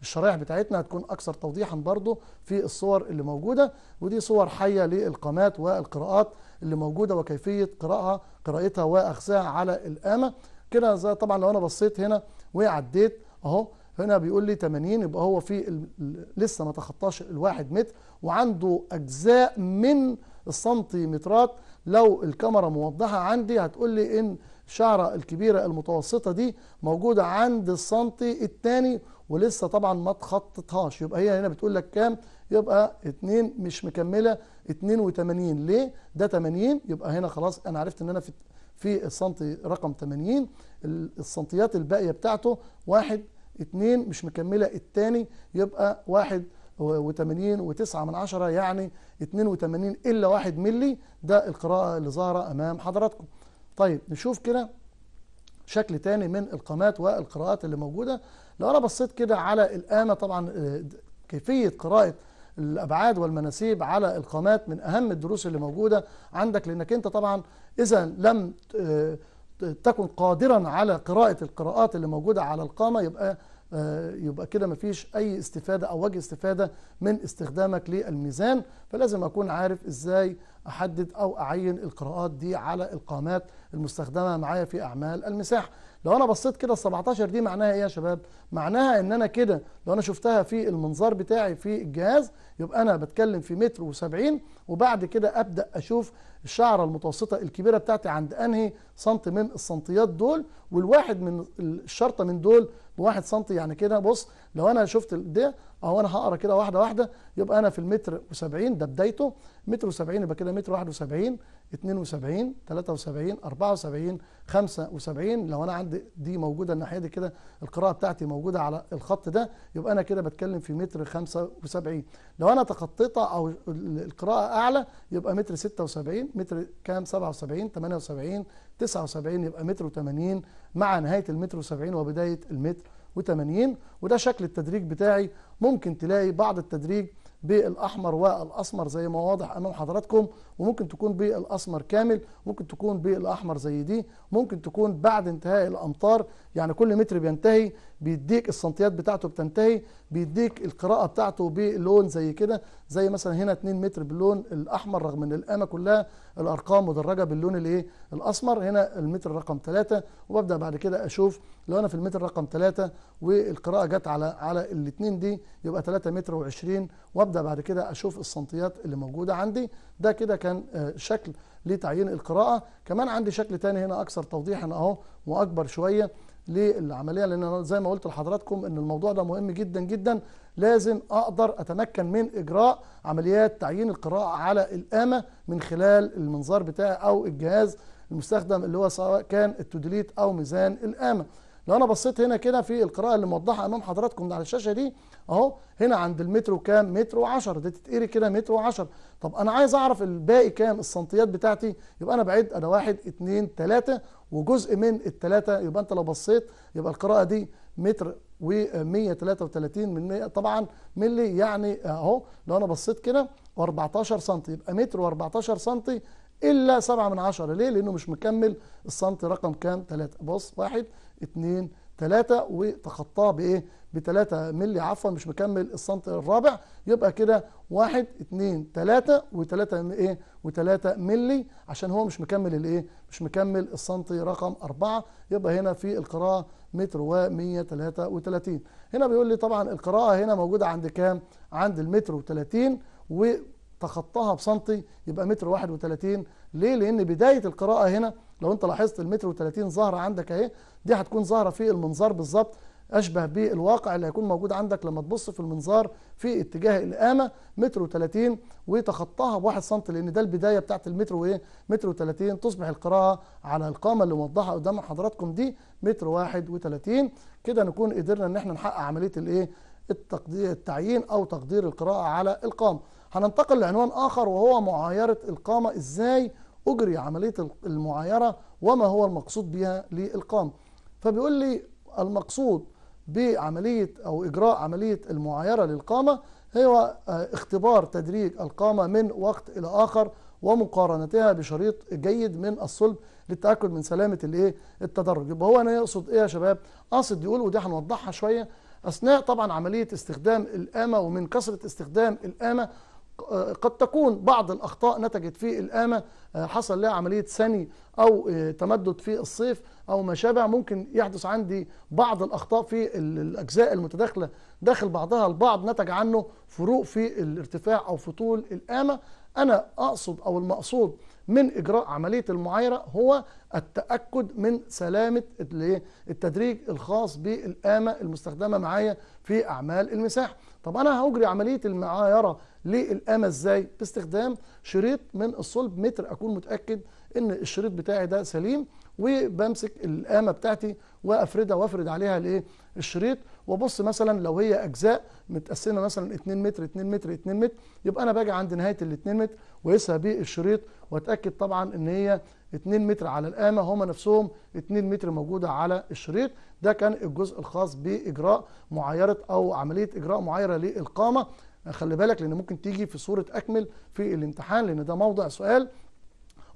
للشرايح بتاعتنا هتكون اكثر توضيحا برضو في الصور اللي موجوده ودي صور حيه للقامات والقراءات اللي موجودة وكيفية قراءها قراءتها وأخذها على الآمة كده زي طبعا لو أنا بصيت هنا وعديت أهو هنا بيقول لي 80 يبقى هو في لسه ما تخطاش الواحد متر وعنده أجزاء من السنتيمترات لو الكاميرا موضحة عندي هتقول لي إن الشعرة الكبيرة المتوسطة دي موجودة عند السنتي الثاني ولسه طبعا ما تخططهاش يبقى هي هنا بتقول لك كام يبقى اتنين مش مكملة 82 ليه ده 80 يبقى هنا خلاص انا عرفت ان انا في في السنتي رقم 80 السنتيات الباقيه بتاعته 1 2 مش مكمله الثاني يبقى 1 و 80 و9 من عشرة يعني 82 الا 1 ملي ده القراءه اللي ظاهره امام حضراتكم طيب نشوف كده شكل تاني من القامات والقراءات اللي موجوده لو انا بصيت كده على الآمة طبعا آه، كيفيه قراءه الابعاد والمناسيب على القامات من اهم الدروس اللي موجوده عندك لانك انت طبعا اذا لم آه، تكن قادرا على قراءه القراءات اللي موجوده على القامه يبقى آه، يبقى كده مفيش اي استفاده او وجه استفاده من استخدامك للميزان فلازم اكون عارف ازاي احدد او اعين القراءات دي على القامات المستخدمه معايا في اعمال المساحه لو انا بصيت كده ال 17 دي معناها ايه يا شباب معناها ان انا كده لو انا شفتها في المنظار بتاعي في الجهاز يبقى انا بتكلم في متر و70 وبعد كده ابدا اشوف الشعره المتوسطه الكبيره بتاعتي عند انهي سنت من السنتيات دول والواحد من الشرطه من دول بواحد سنتي يعني كده بص لو انا شفت ده اهو انا هقرا كده واحده واحده يبقى انا في المتر و70 ده بدايته متر و70 يبقى كده متر 71 72 73 74 75 لو انا عندي دي موجوده الناحيه دي كده القراءه بتاعتي موجوده على الخط ده يبقى انا كده بتكلم في متر 75 لو انا تخطيتها او القراءه اعلى يبقى متر 76 متر كام 77 78 79 يبقى متر و80 مع نهايه المتر و70 وبدايه المتر و80 وده شكل التدريج بتاعي ممكن تلاقي بعض التدريج بالاحمر والاسمر زي ما واضح امام حضراتكم وممكن تكون بالاسمر كامل ممكن تكون بالاحمر زي دي ممكن تكون بعد انتهاء الامطار يعني كل متر بينتهي بيديك السنتيات بتاعته بتنتهي بيديك القراءه بتاعته بلون زي كده زي مثلا هنا 2 متر باللون الاحمر رغم ان القامه كلها الارقام مدرجه باللون الايه الاسمر هنا المتر رقم 3 وببدا بعد كده اشوف لو انا في المتر رقم 3 والقراءه جت على على الاثنين دي يبقى 3 متر و20 وابدا وابدا بعد كده اشوف السنتيات اللي موجوده عندي ده كده كان آه، شكل لتعيين القراءه كمان عندي شكل تاني هنا اكثر توضيحا اهو واكبر شويه للعمليه لان انا زي ما قلت لحضراتكم ان الموضوع ده مهم جدا جدا لازم اقدر اتمكن من اجراء عمليات تعيين القراءه على القامه من خلال المنظار بتاعي او الجهاز المستخدم اللي هو سواء كان التوديليت او ميزان القامه لو انا بصيت هنا كده في القراءه اللي موضحه امام حضراتكم على الشاشه دي اهو هنا عند المترو كام متر و10 دي تتقري كده متر و10 طب انا عايز اعرف الباقي كام السنتيات بتاعتي يبقى انا بعد انا 1 2 3 وجزء من الثلاثه يبقى انت لو بصيت يبقى القراءه دي متر و133 من 100 طبعا ملي يعني اهو لو انا بصيت كده و14 سم يبقى متر و14 سم الا 7 من 10 ليه؟ لانه مش مكمل السنتي رقم كام؟ 3 بص واحد 2 3 وتخطاه بايه ب 3 مللي عفوا مش مكمل السنتي الرابع يبقى كده 1 2 3 و3 ايه و3 مللي عشان هو مش مكمل الايه مش مكمل السنتي رقم 4 يبقى هنا في القراءه متر و133 هنا بيقول لي طبعا القراءه هنا موجوده عند كام عند المتر و30 وتخطاها بسنتي يبقى متر 31 ليه لان بدايه القراءه هنا لو انت لاحظت المتر و30 ظاهره عندك اهي دي هتكون ظاهره في المنظار بالظبط اشبه بالواقع اللي هيكون موجود عندك لما تبص في المنظار في اتجاه القامه متر و30 وتخطاها ب 1 سم لان ده البدايه بتاعت المتر وايه؟ متر و30 تصبح القراءه على القامه اللي موضحها قدام حضراتكم دي متر 31 كده نكون قدرنا ان احنا نحقق عمليه الايه؟ التقدير التعيين او تقدير القراءه على القامه. هننتقل لعنوان اخر وهو معايره القامه ازاي أجري عملية المعايرة وما هو المقصود بها للقام فبيقول لي المقصود بعملية أو إجراء عملية المعايرة للقامة هو آه، اختبار تدريج القامة من وقت إلى آخر ومقارنتها بشريط جيد من الصلب للتأكد من سلامة الايه التدرج يبقى هو أنا يقصد إيه يا شباب قصد يقول ودي هنوضحها شوية أثناء طبعا عملية استخدام القامة ومن كثرة استخدام القامة قد تكون بعض الأخطاء نتجت في القامة آه، حصل لها عملية سني أو آه، تمدد في الصيف أو ما شابه ممكن يحدث عندي بعض الأخطاء في الأجزاء المتداخلة داخل بعضها البعض نتج عنه فروق في الارتفاع أو في طول القامة أنا أقصد أو المقصود من إجراء عملية المعايرة هو التأكد من سلامة إيه، التدريج الخاص بالقامة المستخدمة معايا في أعمال المساحة طب انا هجري عمليه المعايره للقامه ازاي باستخدام شريط من الصلب متر اكون متاكد ان الشريط بتاعي ده سليم وبمسك القامه بتاعتي وافردها وافرد عليها الايه الشريط وابص مثلا لو هي اجزاء متقسمه مثلا 2 متر 2 متر 2 متر يبقى انا باجي عند نهايه ال 2 متر واقيسها بالشريط واتاكد طبعا ان هي 2 متر على القامه هما نفسهم 2 متر موجوده على الشريط ده كان الجزء الخاص باجراء معايره او عمليه اجراء معايره للقامه خلي بالك لان ممكن تيجي في صوره اكمل في الامتحان لان ده موضع سؤال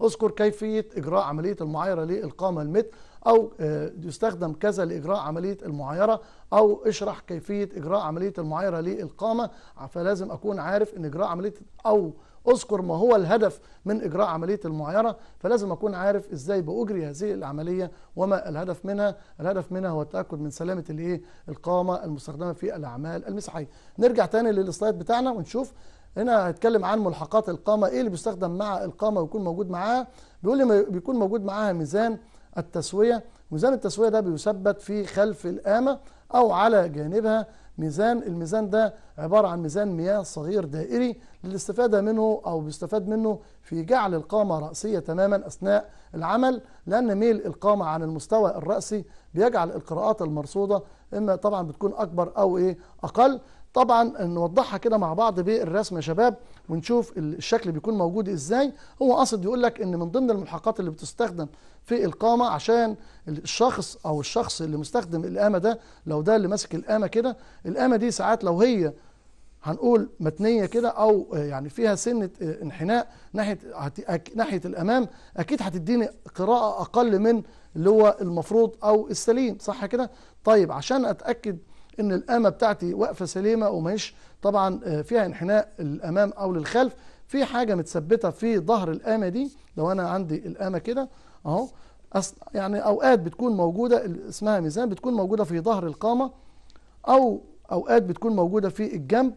اذكر كيفيه اجراء عمليه المعايره للقامه المتر أو آه، يستخدم كذا لإجراء عملية المعايرة أو اشرح كيفية إجراء عملية المعايرة للقامه فلازم أكون عارف أن إجراء عملية أو اذكر ما هو الهدف من اجراء عمليه المعايره فلازم اكون عارف ازاي باجري هذه العمليه وما الهدف منها الهدف منها هو التاكد من سلامه الايه القامه المستخدمه في الاعمال المسحيه نرجع تاني للسلايد بتاعنا ونشوف هنا هيتكلم عن ملحقات القامه ايه اللي بيستخدم مع القامه ويكون موجود معاها بيقول لي بيكون موجود معاها ميزان التسوية ميزان التسوية ده بيثبت في خلف القامة أو على جانبها ميزان الميزان ده عبارة عن ميزان مياه صغير دائري للاستفادة منه أو بيستفاد منه في جعل القامة رأسية تماما أثناء العمل لأن ميل القامة عن المستوى الرأسي بيجعل القراءات المرصودة إما طبعا بتكون أكبر أو إيه أقل طبعا نوضحها كده مع بعض بالرسم يا شباب ونشوف الشكل بيكون موجود ازاي هو قصد يقول لك ان من ضمن الملحقات اللي بتستخدم في القامه عشان الشخص او الشخص اللي مستخدم القامه ده لو ده اللي ماسك القامه كده القامه دي ساعات لو هي هنقول متنيه كده او يعني فيها سنه انحناء ناحيه ناحيه الامام اكيد هتديني قراءه اقل من اللي هو المفروض او السليم صح كده طيب عشان اتاكد ان القامه بتاعتي واقفه سليمه وماهيش طبعا آه، فيها انحناء للامام او للخلف في حاجه متثبته في ظهر القامه دي لو انا عندي القامه كده اهو يعني اوقات بتكون موجوده اسمها ميزان بتكون موجوده في ظهر القامه او اوقات بتكون موجوده في الجنب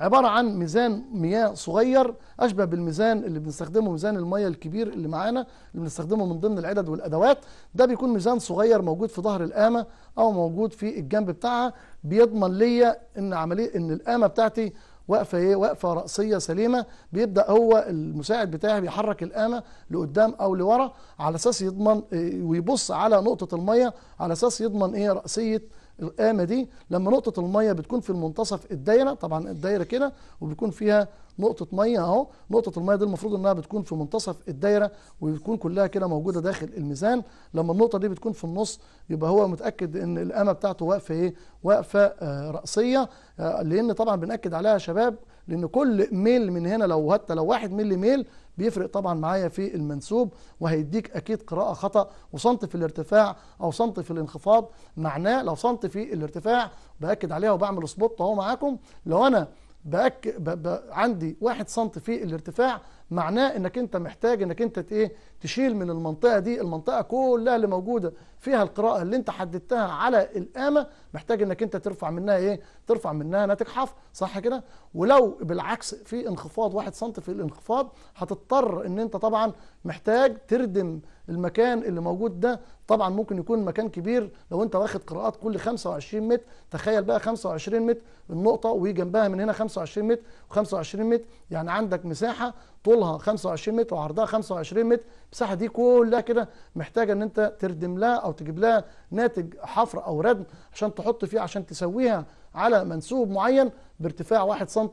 عبارة عن ميزان مياه صغير أشبه بالميزان اللي بنستخدمه ميزان المية الكبير اللي معانا اللي بنستخدمه من ضمن العدد والأدوات ده بيكون ميزان صغير موجود في ظهر القامة أو موجود في الجنب بتاعها بيضمن ليا إن عملية إن القامة بتاعتي واقفه ايه واقفه راسيه سليمه بيبدا هو المساعد بتاعي بيحرك القامه لقدام او لورا على اساس يضمن آه، ويبص على نقطه الميه على اساس يضمن ايه راسيه القامه دي لما نقطه الميه بتكون في المنتصف الدايره طبعا الدايره كده وبيكون فيها نقطه ميه اهو نقطه الميه دي المفروض انها بتكون في منتصف الدايره ويكون كلها كده موجوده داخل الميزان لما النقطه دي بتكون في النص يبقى هو متاكد ان القامه بتاعته واقفه ايه واقفه آه راسيه آه لان طبعا بناكد عليها يا شباب لان كل ميل من هنا لو حتى لو واحد ميل ميل بيفرق طبعا معايا في المنسوب وهيديك اكيد قراءه خطا وسنتي في الارتفاع او سنتي في الانخفاض معناه لو سنتي في الارتفاع باكد عليها وبعمل سبوت اهو معاكم لو انا بأك... ب... ب... عندي 1 سنتي في الارتفاع معناه انك انت محتاج انك انت ايه تشيل من المنطقه دي المنطقه كلها اللي موجوده فيها القراءه اللي انت حددتها على القامه محتاج انك انت ترفع منها ايه ترفع منها ناتج حفر صح كده ولو بالعكس في انخفاض 1 سم في الانخفاض هتضطر ان انت طبعا محتاج تردم المكان اللي موجود ده طبعا ممكن يكون مكان كبير لو انت واخد قراءات كل 25 متر تخيل بقى 25 متر النقطه وجنبها من هنا 25 متر و25 متر يعني عندك مساحه طولها 25 متر وعرضها 25 متر المساحه دي كلها كده محتاجه ان انت تردم لها او تجيب لها ناتج حفر او ردم عشان تحط فيه عشان تسويها على منسوب معين بارتفاع 1 سم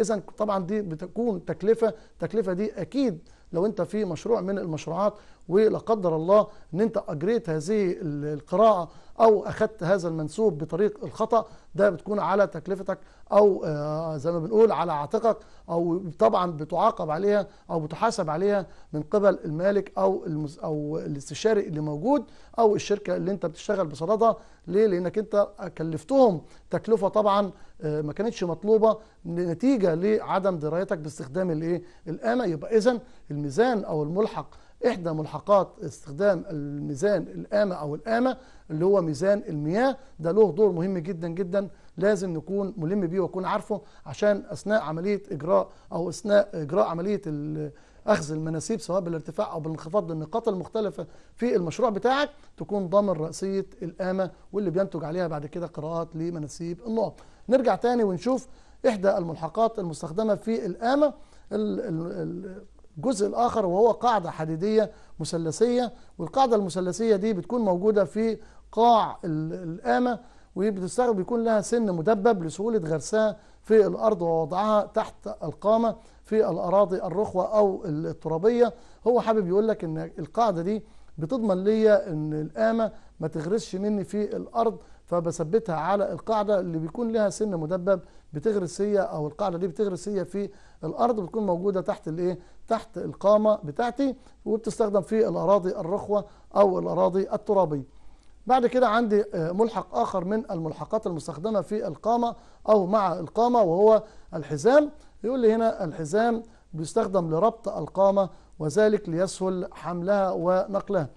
اذا طبعا دي بتكون تكلفه التكلفه دي اكيد لو انت في مشروع من المشروعات ولا قدر الله ان انت اجريت هذه القراءه او اخذت هذا المنسوب بطريق الخطا ده بتكون على تكلفتك او آه، زي ما بنقول على عاتقك او طبعا بتعاقب عليها او بتحاسب عليها من قبل المالك او المز او الاستشاري اللي موجود او الشركه اللي انت بتشتغل بصددها ليه؟ لانك انت كلفتهم تكلفه طبعا آه، ما كانتش مطلوبه نتيجه لعدم درايتك باستخدام الايه؟ الامه يبقى اذا الميزان او الملحق إحدى ملحقات استخدام الميزان الآمة أو الآمة اللي هو ميزان المياه ده له دور مهم جدا جدا لازم نكون ملم بيه واكون عارفه عشان أثناء عملية إجراء أو أثناء إجراء عملية أخذ المناسيب سواء بالارتفاع أو بالانخفاض للنقاط المختلفة في المشروع بتاعك تكون ضامن رأسية الآمة واللي بينتج عليها بعد كده قراءات لمناسيب النقط نرجع تاني ونشوف إحدى الملحقات المستخدمة في الآمة الجزء الآخر وهو قاعدة حديدية مثلثية والقاعدة المثلثية دي بتكون موجودة في قاع القامة وبتستخدم بيكون لها سن مدبب لسهولة غرسها في الأرض ووضعها تحت القامة في الأراضي الرخوة أو الترابية هو حابب يقول لك إن القاعدة دي بتضمن ليا إن القامة ما تغرسش مني في الأرض فبثبتها على القاعدة اللي بيكون لها سن مدبب بتغرس هي او القاعده دي بتغرس هي في الارض بتكون موجوده تحت الايه تحت القامه بتاعتي وبتستخدم في الاراضي الرخوه او الاراضي الترابيه بعد كده عندي آه، ملحق اخر من الملحقات المستخدمه في القامه او مع القامه وهو الحزام يقول لي هنا الحزام بيستخدم لربط القامه وذلك ليسهل حملها ونقلها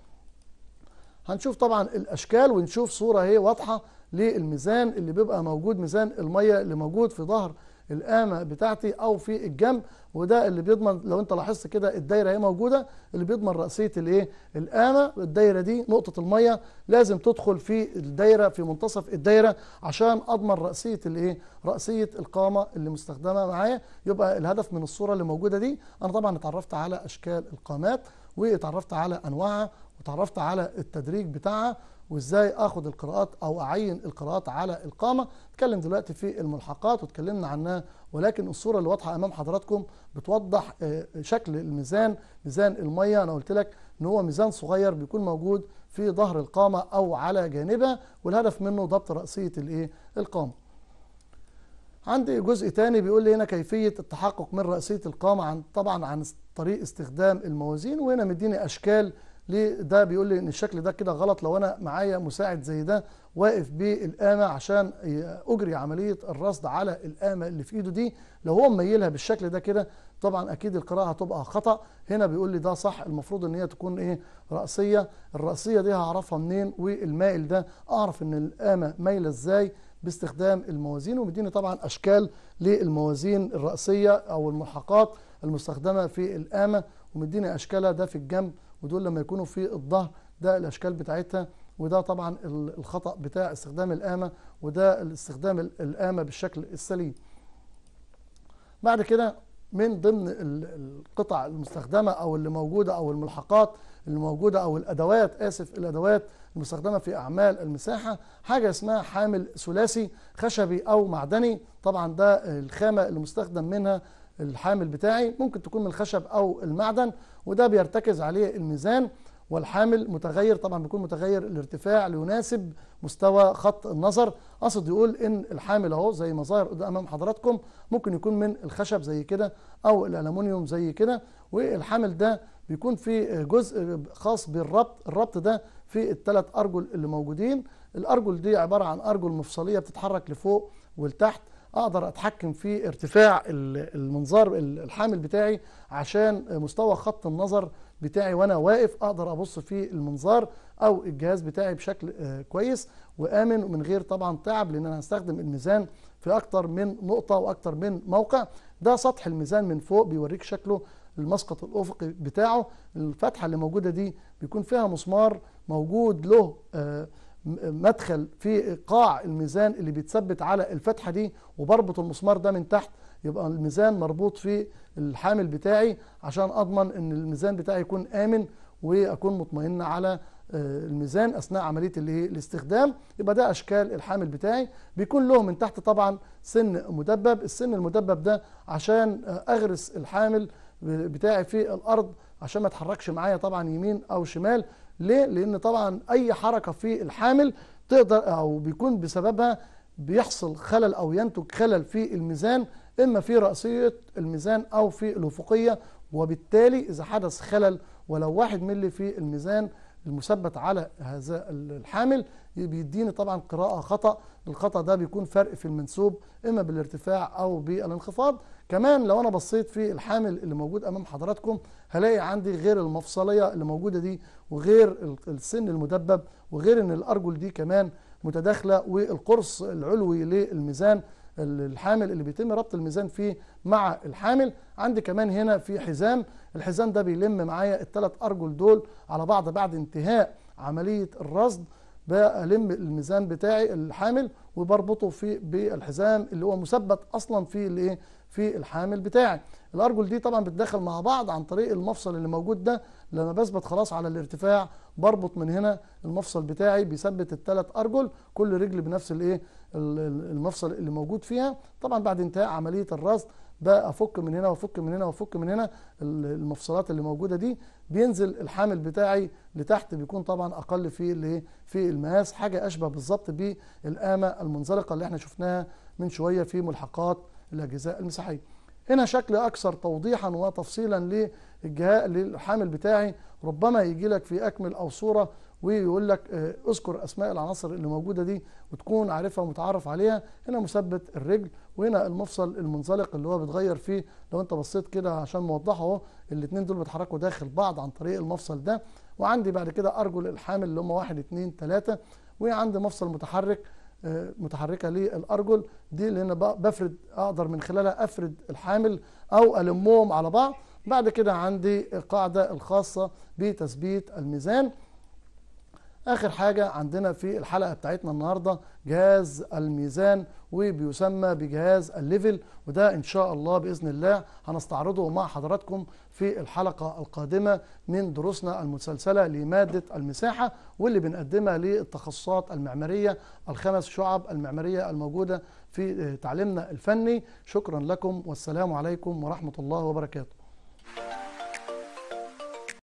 هنشوف طبعا الاشكال ونشوف صوره اهي واضحه للميزان اللي بيبقى موجود ميزان الميه اللي موجود في ظهر القامه بتاعتي او في الجنب وده اللي بيضمن لو انت لاحظت كده الدايره هي موجوده اللي بيضمن راسيه الايه القامه الدايره دي نقطه الميه لازم تدخل في الدايره في منتصف الدايره عشان اضمن راسيه الايه راسيه القامه اللي مستخدمه معايا يبقى الهدف من الصوره اللي موجوده دي انا طبعا اتعرفت على اشكال القامات واتعرفت على انواعها وتعرفت على التدريج بتاعها وازاي اخد القراءات او اعين القراءات على القامه اتكلم دلوقتي في الملحقات واتكلمنا عنها ولكن الصوره اللي واضحه امام حضراتكم بتوضح آه، شكل الميزان ميزان الميه انا قلت لك ان هو ميزان صغير بيكون موجود في ظهر القامه او على جانبها والهدف منه ضبط راسيه الايه القامه عندي جزء تاني بيقول لي هنا كيفيه التحقق من راسيه القامه عن طبعا عن طريق استخدام الموازين وهنا مديني اشكال ليه ده بيقول لي ان الشكل ده كده غلط لو انا معايا مساعد زي ده واقف بالقامه عشان اجري عمليه الرصد على القامه اللي في ايده دي لو هو مميلها بالشكل ده كده طبعا اكيد القراءه هتبقى خطا هنا بيقول لي ده صح المفروض ان هي تكون ايه راسيه الراسيه دي هعرفها منين والمائل ده اعرف ان القامه مايله ازاي باستخدام الموازين ومديني طبعا اشكال للموازين الراسيه او الملحقات المستخدمه في القامه ومديني اشكالها ده في الجنب ودول لما يكونوا في الظهر ده الاشكال بتاعتها وده طبعا الخطا بتاع استخدام القامه وده استخدام القامه بالشكل السليم بعد كده من ضمن القطع المستخدمه او اللي موجوده او الملحقات اللي موجوده او الادوات اسف الادوات المستخدمه في اعمال المساحه حاجه اسمها حامل ثلاثي خشبي او معدني طبعا ده الخامه اللي مستخدم منها الحامل بتاعي ممكن تكون من الخشب او المعدن وده بيرتكز عليه الميزان والحامل متغير طبعا بيكون متغير الارتفاع ليناسب مستوى خط النظر اقصد يقول ان الحامل اهو زي ما ظاهر امام حضراتكم ممكن يكون من الخشب زي كده او الالومنيوم زي كده والحامل ده بيكون في جزء خاص بالربط الربط ده في الثلاث ارجل اللي موجودين الارجل دي عباره عن ارجل مفصليه بتتحرك لفوق ولتحت اقدر اتحكم في ارتفاع المنظار الحامل بتاعي عشان مستوى خط النظر بتاعي وانا واقف اقدر ابص في المنظار او الجهاز بتاعي بشكل آه، كويس وامن ومن غير طبعا تعب لان انا هستخدم الميزان في اكتر من نقطه واكتر من موقع ده سطح الميزان من فوق بيوريك شكله المسقط الافقي بتاعه الفتحه اللي موجوده دي بيكون فيها مسمار موجود له آه مدخل في قاع الميزان اللي بيتثبت على الفتحة دي وبربط المسمار ده من تحت يبقى الميزان مربوط في الحامل بتاعي عشان أضمن أن الميزان بتاعي يكون آمن وأكون مطمئن على آه، الميزان أثناء عملية الاستخدام يبقى ده أشكال الحامل بتاعي بيكون له من تحت طبعا سن مدبب السن المدبب ده عشان آه، أغرس الحامل بتاعي في الأرض عشان ما يتحركش معايا طبعا يمين أو شمال ليه؟ لأن طبعا أي حركة في الحامل تقدر أو بيكون بسببها بيحصل خلل أو ينتج خلل في الميزان إما في رأسية الميزان أو في الأفقية وبالتالي إذا حدث خلل ولو واحد ملي في الميزان المثبت على هذا الحامل بيديني طبعا قراءة خطأ الخطأ ده بيكون فرق في المنسوب إما بالارتفاع أو بالانخفاض كمان لو أنا بصيت في الحامل اللي موجود أمام حضراتكم هلاقي عندي غير المفصلية اللي موجودة دي وغير السن المدبب وغير إن الأرجل دي كمان متداخلة والقرص العلوي للميزان الحامل اللي بيتم ربط الميزان فيه مع الحامل عندي كمان هنا في حزام الحزام ده بيلم معايا الثلاث ارجل دول على بعض بعد انتهاء عمليه الرصد بلم الميزان بتاعي الحامل وبربطه في بالحزام اللي هو مثبت اصلا في الايه في الحامل بتاعي الارجل دي طبعا بتدخل مع بعض عن طريق المفصل اللي موجود ده لما بثبت خلاص على الارتفاع بربط من هنا المفصل بتاعي بيثبت الثلاث ارجل كل رجل بنفس الايه المفصل اللي موجود فيها طبعا بعد انتهاء عمليه الرصد ده افك من هنا وافك من هنا وافك من هنا المفصلات اللي موجوده دي بينزل الحامل بتاعي لتحت بيكون طبعا اقل في الايه في المقاس حاجه اشبه بالظبط بالقامه المنزلقه اللي احنا شفناها من شويه في ملحقات الاجهزه المساحيه هنا شكل اكثر توضيحا وتفصيلا للجهاء للحامل بتاعي ربما يجي لك في اكمل او صوره ويقول لك آه، اذكر اسماء العناصر اللي موجوده دي وتكون عارفها ومتعرف عليها هنا مثبت الرجل وهنا المفصل المنزلق اللي هو بيتغير فيه لو انت بصيت كده عشان موضحه اهو الاثنين دول بيتحركوا داخل بعض عن طريق المفصل ده وعندي بعد كده ارجل الحامل اللي هم 1 2 3 وعندي مفصل متحرك آه، متحركه للارجل دي اللي انا بفرد اقدر من خلالها افرد الحامل او المهم على بعض بعد كده عندي القاعده الخاصه بتثبيت الميزان آخر حاجة عندنا في الحلقة بتاعتنا النهاردة جهاز الميزان وبيسمى بجهاز الليفل وده إن شاء الله بإذن الله هنستعرضه مع حضراتكم في الحلقة القادمة من دروسنا المتسلسلة لمادة المساحة واللي بنقدمها للتخصصات المعمارية الخمس شعب المعمارية الموجودة في تعليمنا الفني شكرا لكم والسلام عليكم ورحمة الله وبركاته